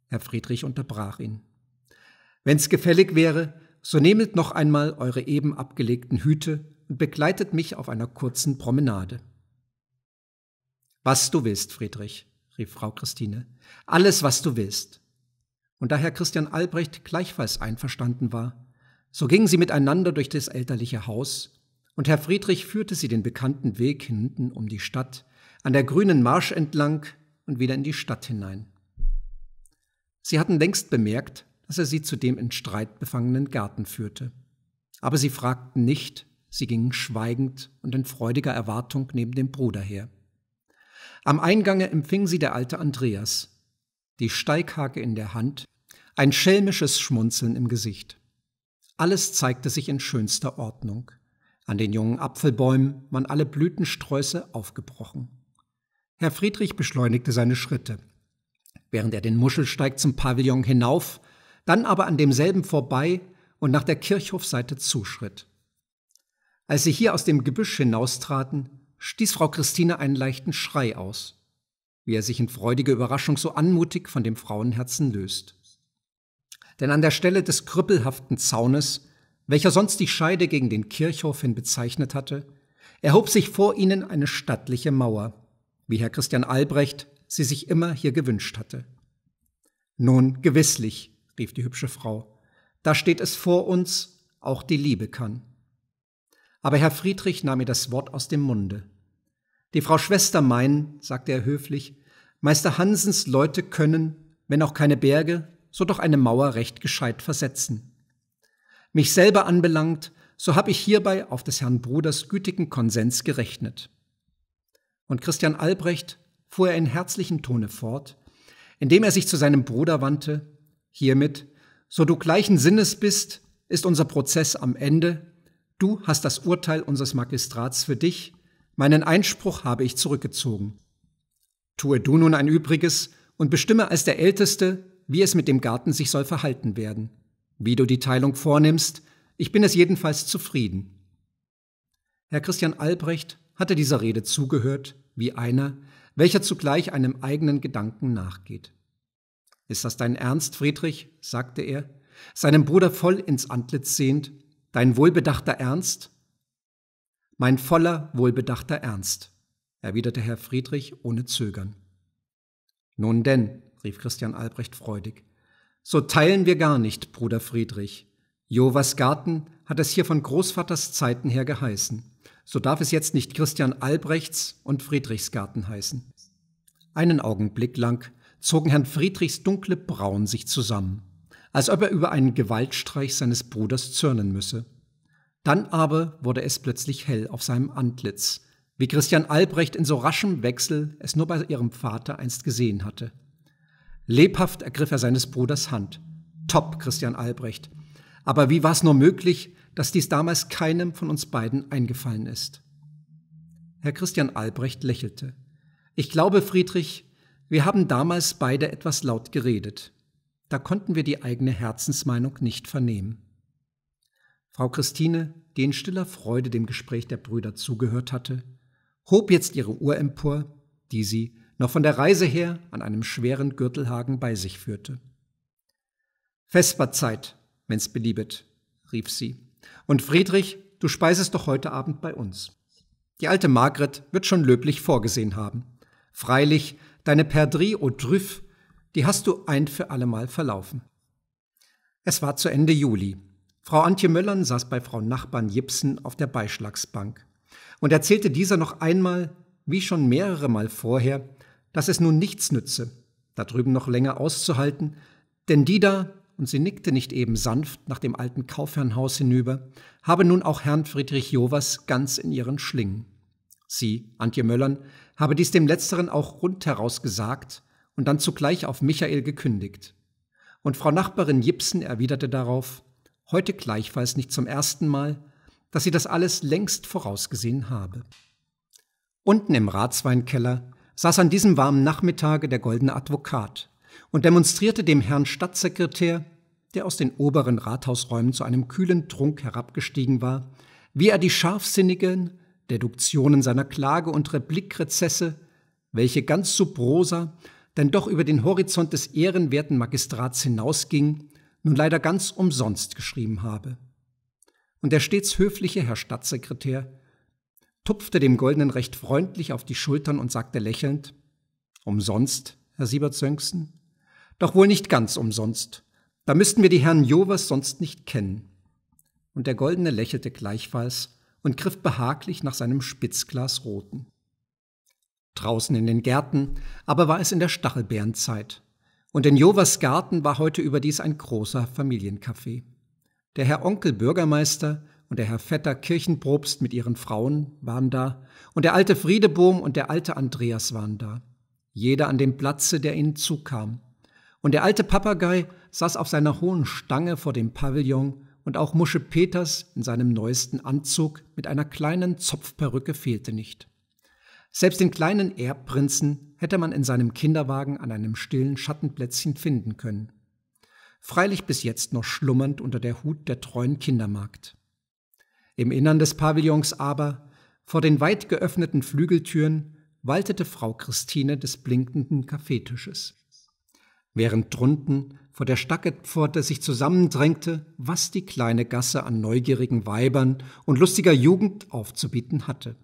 Speaker 1: Herr Friedrich unterbrach ihn. Wenn's gefällig wäre, so nehmet noch einmal eure eben abgelegten Hüte und begleitet mich auf einer kurzen Promenade. Was du willst, Friedrich, rief Frau Christine. Alles, was du willst. Und da Herr Christian Albrecht gleichfalls einverstanden war, so gingen sie miteinander durch das elterliche Haus, und Herr Friedrich führte sie den bekannten Weg hinten um die Stadt, an der grünen Marsch entlang und wieder in die Stadt hinein. Sie hatten längst bemerkt, dass er sie zu dem in Streit befangenen Garten führte. Aber sie fragten nicht, sie gingen schweigend und in freudiger Erwartung neben dem Bruder her. Am Eingange empfing sie der alte Andreas, die Steighake in der Hand, ein schelmisches Schmunzeln im Gesicht. Alles zeigte sich in schönster Ordnung. An den jungen Apfelbäumen waren alle Blütensträuße aufgebrochen. Herr Friedrich beschleunigte seine Schritte, während er den Muschelsteig zum Pavillon hinauf, dann aber an demselben vorbei und nach der Kirchhofseite zuschritt. Als sie hier aus dem Gebüsch hinaustraten, stieß Frau Christine einen leichten Schrei aus, wie er sich in freudiger Überraschung so anmutig von dem Frauenherzen löst. Denn an der Stelle des krüppelhaften Zaunes, welcher sonst die Scheide gegen den Kirchhof hin bezeichnet hatte, erhob sich vor ihnen eine stattliche Mauer, wie Herr Christian Albrecht sie sich immer hier gewünscht hatte. Nun, gewisslich, rief die hübsche Frau, da steht es vor uns, auch die Liebe kann. Aber Herr Friedrich nahm ihr das Wort aus dem Munde. Die Frau Schwester mein, sagte er höflich, Meister Hansens Leute können, wenn auch keine Berge, so doch eine Mauer recht gescheit versetzen. Mich selber anbelangt, so habe ich hierbei auf des Herrn Bruders gütigen Konsens gerechnet. Und Christian Albrecht fuhr er in herzlichem Tone fort, indem er sich zu seinem Bruder wandte, hiermit, so du gleichen Sinnes bist, ist unser Prozess am Ende, du hast das Urteil unseres Magistrats für dich, Meinen Einspruch habe ich zurückgezogen. Tue du nun ein Übriges und bestimme als der Älteste, wie es mit dem Garten sich soll verhalten werden. Wie du die Teilung vornimmst, ich bin es jedenfalls zufrieden. Herr Christian Albrecht hatte dieser Rede zugehört, wie einer, welcher zugleich einem eigenen Gedanken nachgeht. Ist das dein Ernst, Friedrich? sagte er, seinem Bruder voll ins Antlitz sehend. Dein wohlbedachter Ernst? Mein voller, wohlbedachter Ernst, erwiderte Herr Friedrich ohne Zögern. Nun denn, rief Christian Albrecht freudig, so teilen wir gar nicht, Bruder Friedrich. Jovas Garten hat es hier von Großvaters Zeiten her geheißen. So darf es jetzt nicht Christian Albrechts und Friedrichs Garten heißen. Einen Augenblick lang zogen Herrn Friedrichs dunkle Brauen sich zusammen, als ob er über einen Gewaltstreich seines Bruders zürnen müsse. Dann aber wurde es plötzlich hell auf seinem Antlitz, wie Christian Albrecht in so raschem Wechsel es nur bei ihrem Vater einst gesehen hatte. Lebhaft ergriff er seines Bruders Hand. Top, Christian Albrecht. Aber wie war es nur möglich, dass dies damals keinem von uns beiden eingefallen ist? Herr Christian Albrecht lächelte. Ich glaube, Friedrich, wir haben damals beide etwas laut geredet. Da konnten wir die eigene Herzensmeinung nicht vernehmen. Frau Christine, die in stiller Freude dem Gespräch der Brüder zugehört hatte, hob jetzt ihre Uhr empor, die sie, noch von der Reise her, an einem schweren Gürtelhaken bei sich führte. Vesperzeit, wenn's beliebet, rief sie. Und Friedrich, du speisest doch heute Abend bei uns. Die alte Margret wird schon löblich vorgesehen haben. Freilich, deine Perdrie au Trüff, die hast du ein für allemal verlaufen. Es war zu Ende Juli, Frau Antje Möllern saß bei Frau Nachbarn Jipsen auf der Beischlagsbank und erzählte dieser noch einmal, wie schon mehrere Mal vorher, dass es nun nichts nütze, da drüben noch länger auszuhalten, denn die da, und sie nickte nicht eben sanft nach dem alten Kaufherrnhaus hinüber, habe nun auch Herrn Friedrich Jovas ganz in ihren Schlingen. Sie, Antje Möllern, habe dies dem Letzteren auch rundheraus gesagt und dann zugleich auf Michael gekündigt. Und Frau Nachbarin Jipsen erwiderte darauf, heute gleichfalls nicht zum ersten Mal, dass sie das alles längst vorausgesehen habe. Unten im Ratsweinkeller saß an diesem warmen Nachmittage der goldene Advokat und demonstrierte dem Herrn Stadtsekretär, der aus den oberen Rathausräumen zu einem kühlen Trunk herabgestiegen war, wie er die scharfsinnigen Deduktionen seiner Klage und Replikrezesse, welche ganz subrosa, denn doch über den Horizont des ehrenwerten Magistrats hinausging, nun leider ganz umsonst geschrieben habe. Und der stets höfliche Herr Staatssekretär tupfte dem Goldenen recht freundlich auf die Schultern und sagte lächelnd, Umsonst, Herr Sieberzönksen? Doch wohl nicht ganz umsonst. Da müssten wir die Herren Jovers sonst nicht kennen. Und der Goldene lächelte gleichfalls und griff behaglich nach seinem Spitzglas Roten. Draußen in den Gärten aber war es in der Stachelbeerenzeit. Und in Jovas Garten war heute überdies ein großer Familiencafé. Der Herr Onkel Bürgermeister und der Herr Vetter Kirchenprobst mit ihren Frauen waren da und der alte Friedebohm und der alte Andreas waren da. Jeder an dem Platze, der ihnen zukam. Und der alte Papagei saß auf seiner hohen Stange vor dem Pavillon und auch Musche Peters in seinem neuesten Anzug mit einer kleinen Zopfperücke fehlte nicht. Selbst den kleinen Erbprinzen hätte man in seinem Kinderwagen an einem stillen Schattenplätzchen finden können. Freilich bis jetzt noch schlummernd unter der Hut der treuen Kindermagd. Im Innern des Pavillons aber, vor den weit geöffneten Flügeltüren, waltete Frau Christine des blinkenden Kaffeetisches. Während drunten vor der Stacketpforte sich zusammendrängte, was die kleine Gasse an neugierigen Weibern und lustiger Jugend aufzubieten hatte.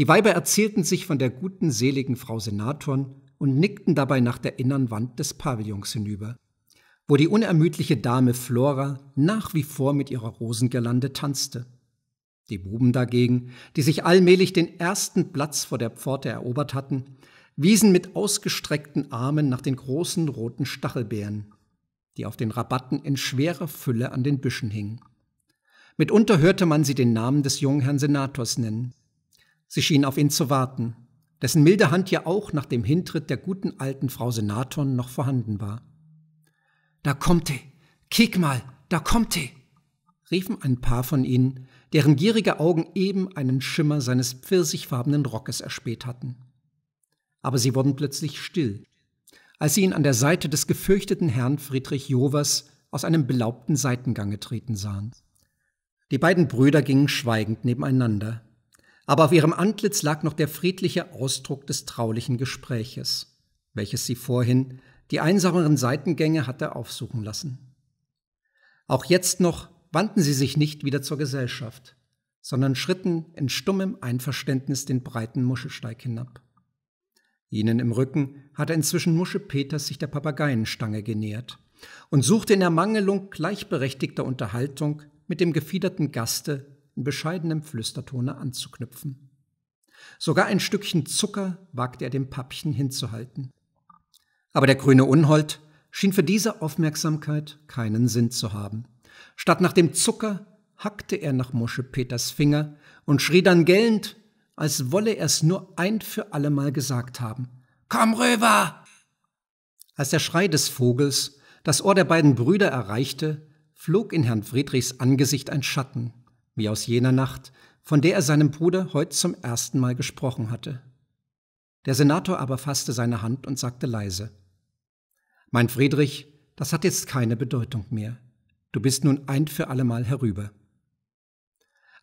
Speaker 1: Die Weiber erzählten sich von der guten, seligen Frau Senatorn und nickten dabei nach der inneren Wand des Pavillons hinüber, wo die unermüdliche Dame Flora nach wie vor mit ihrer Rosengirlande tanzte. Die Buben dagegen, die sich allmählich den ersten Platz vor der Pforte erobert hatten, wiesen mit ausgestreckten Armen nach den großen roten Stachelbeeren, die auf den Rabatten in schwerer Fülle an den Büschen hingen. Mitunter hörte man sie den Namen des jungen Herrn Senators nennen, Sie schien auf ihn zu warten, dessen milde Hand ja auch nach dem Hintritt der guten alten Frau Senaton noch vorhanden war. Da kommt er! Kick mal, da kommt er! riefen ein paar von ihnen, deren gierige Augen eben einen Schimmer seines pfirsichfarbenen Rockes erspäht hatten. Aber sie wurden plötzlich still, als sie ihn an der Seite des gefürchteten Herrn Friedrich Jovers aus einem belaubten Seitengange treten sahen. Die beiden Brüder gingen schweigend nebeneinander, aber auf ihrem Antlitz lag noch der friedliche Ausdruck des traulichen Gespräches, welches sie vorhin die einsameren Seitengänge hatte aufsuchen lassen. Auch jetzt noch wandten sie sich nicht wieder zur Gesellschaft, sondern schritten in stummem Einverständnis den breiten Muschelsteig hinab. Ihnen im Rücken hatte inzwischen Musche Peters sich der Papageienstange genähert und suchte in Ermangelung gleichberechtigter Unterhaltung mit dem gefiederten Gaste in bescheidenem Flüstertone anzuknüpfen. Sogar ein Stückchen Zucker wagte er dem Pappchen hinzuhalten. Aber der grüne Unhold schien für diese Aufmerksamkeit keinen Sinn zu haben. Statt nach dem Zucker hackte er nach Mosche Peters Finger und schrie dann gellend, als wolle er es nur ein für allemal gesagt haben. Komm rüber! Als der Schrei des Vogels das Ohr der beiden Brüder erreichte, flog in Herrn Friedrichs Angesicht ein Schatten, wie aus jener Nacht, von der er seinem Bruder heute zum ersten Mal gesprochen hatte. Der Senator aber fasste seine Hand und sagte leise Mein Friedrich, das hat jetzt keine Bedeutung mehr. Du bist nun ein für allemal herüber.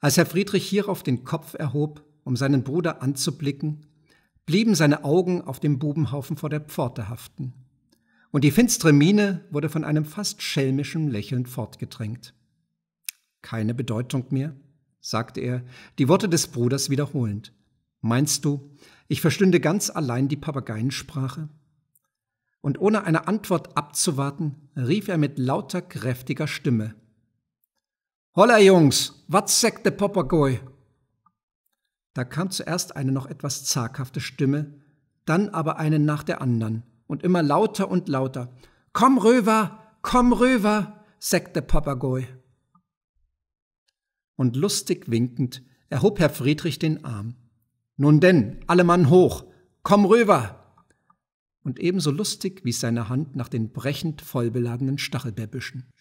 Speaker 1: Als Herr Friedrich hierauf den Kopf erhob, um seinen Bruder anzublicken, blieben seine Augen auf dem Bubenhaufen vor der Pforte haften, und die finstere Miene wurde von einem fast schelmischen Lächeln fortgedrängt. Keine Bedeutung mehr? sagte er, die Worte des Bruders wiederholend. Meinst du, ich verstünde ganz allein die Papageiensprache? Und ohne eine Antwort abzuwarten, rief er mit lauter, kräftiger Stimme. Holla, Jungs, was sagt der Papagei? Da kam zuerst eine noch etwas zaghafte Stimme, dann aber eine nach der anderen und immer lauter und lauter. Komm rüber, komm rüber, sagt der Papagei und lustig winkend erhob Herr Friedrich den Arm. Nun denn, alle Mann hoch, komm rüber! Und ebenso lustig wies seine Hand nach den brechend vollbeladenen Stachelbeerbüschen.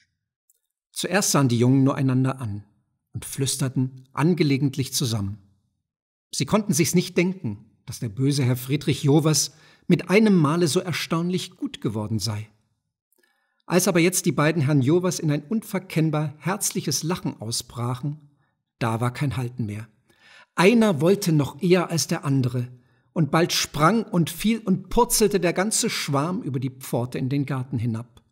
Speaker 1: Zuerst sahen die Jungen nur einander an und flüsterten angelegentlich zusammen. Sie konnten sich's nicht denken, dass der böse Herr Friedrich Jovers mit einem Male so erstaunlich gut geworden sei. Als aber jetzt die beiden Herrn Jovas in ein unverkennbar herzliches Lachen ausbrachen, da war kein Halten mehr. Einer wollte noch eher als der andere, und bald sprang und fiel und purzelte der ganze Schwarm über die Pforte in den Garten hinab.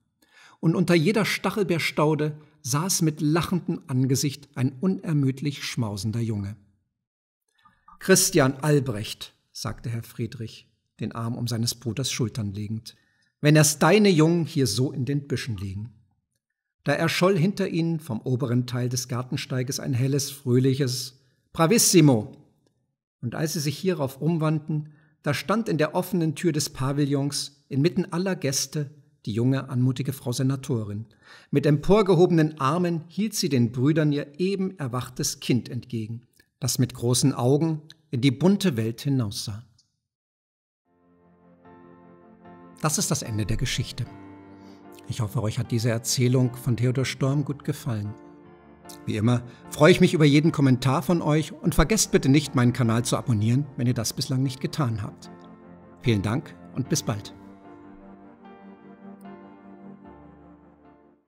Speaker 1: Und unter jeder Stachelbeerstaude saß mit lachendem Angesicht ein unermüdlich schmausender Junge. Christian Albrecht, sagte Herr Friedrich, den Arm um seines Bruders Schultern legend wenn erst deine Jungen hier so in den Büschen liegen. Da erscholl hinter ihnen vom oberen Teil des Gartensteiges ein helles, fröhliches Bravissimo. Und als sie sich hierauf umwandten, da stand in der offenen Tür des Pavillons inmitten aller Gäste die junge, anmutige Frau Senatorin. Mit emporgehobenen Armen hielt sie den Brüdern ihr eben erwachtes Kind entgegen, das mit großen Augen in die bunte Welt hinaussah. Das ist das Ende der Geschichte. Ich hoffe, euch hat diese Erzählung von Theodor Storm gut gefallen. Wie immer freue ich mich über jeden Kommentar von euch und vergesst bitte nicht, meinen Kanal zu abonnieren, wenn ihr das bislang nicht getan habt. Vielen Dank und bis bald.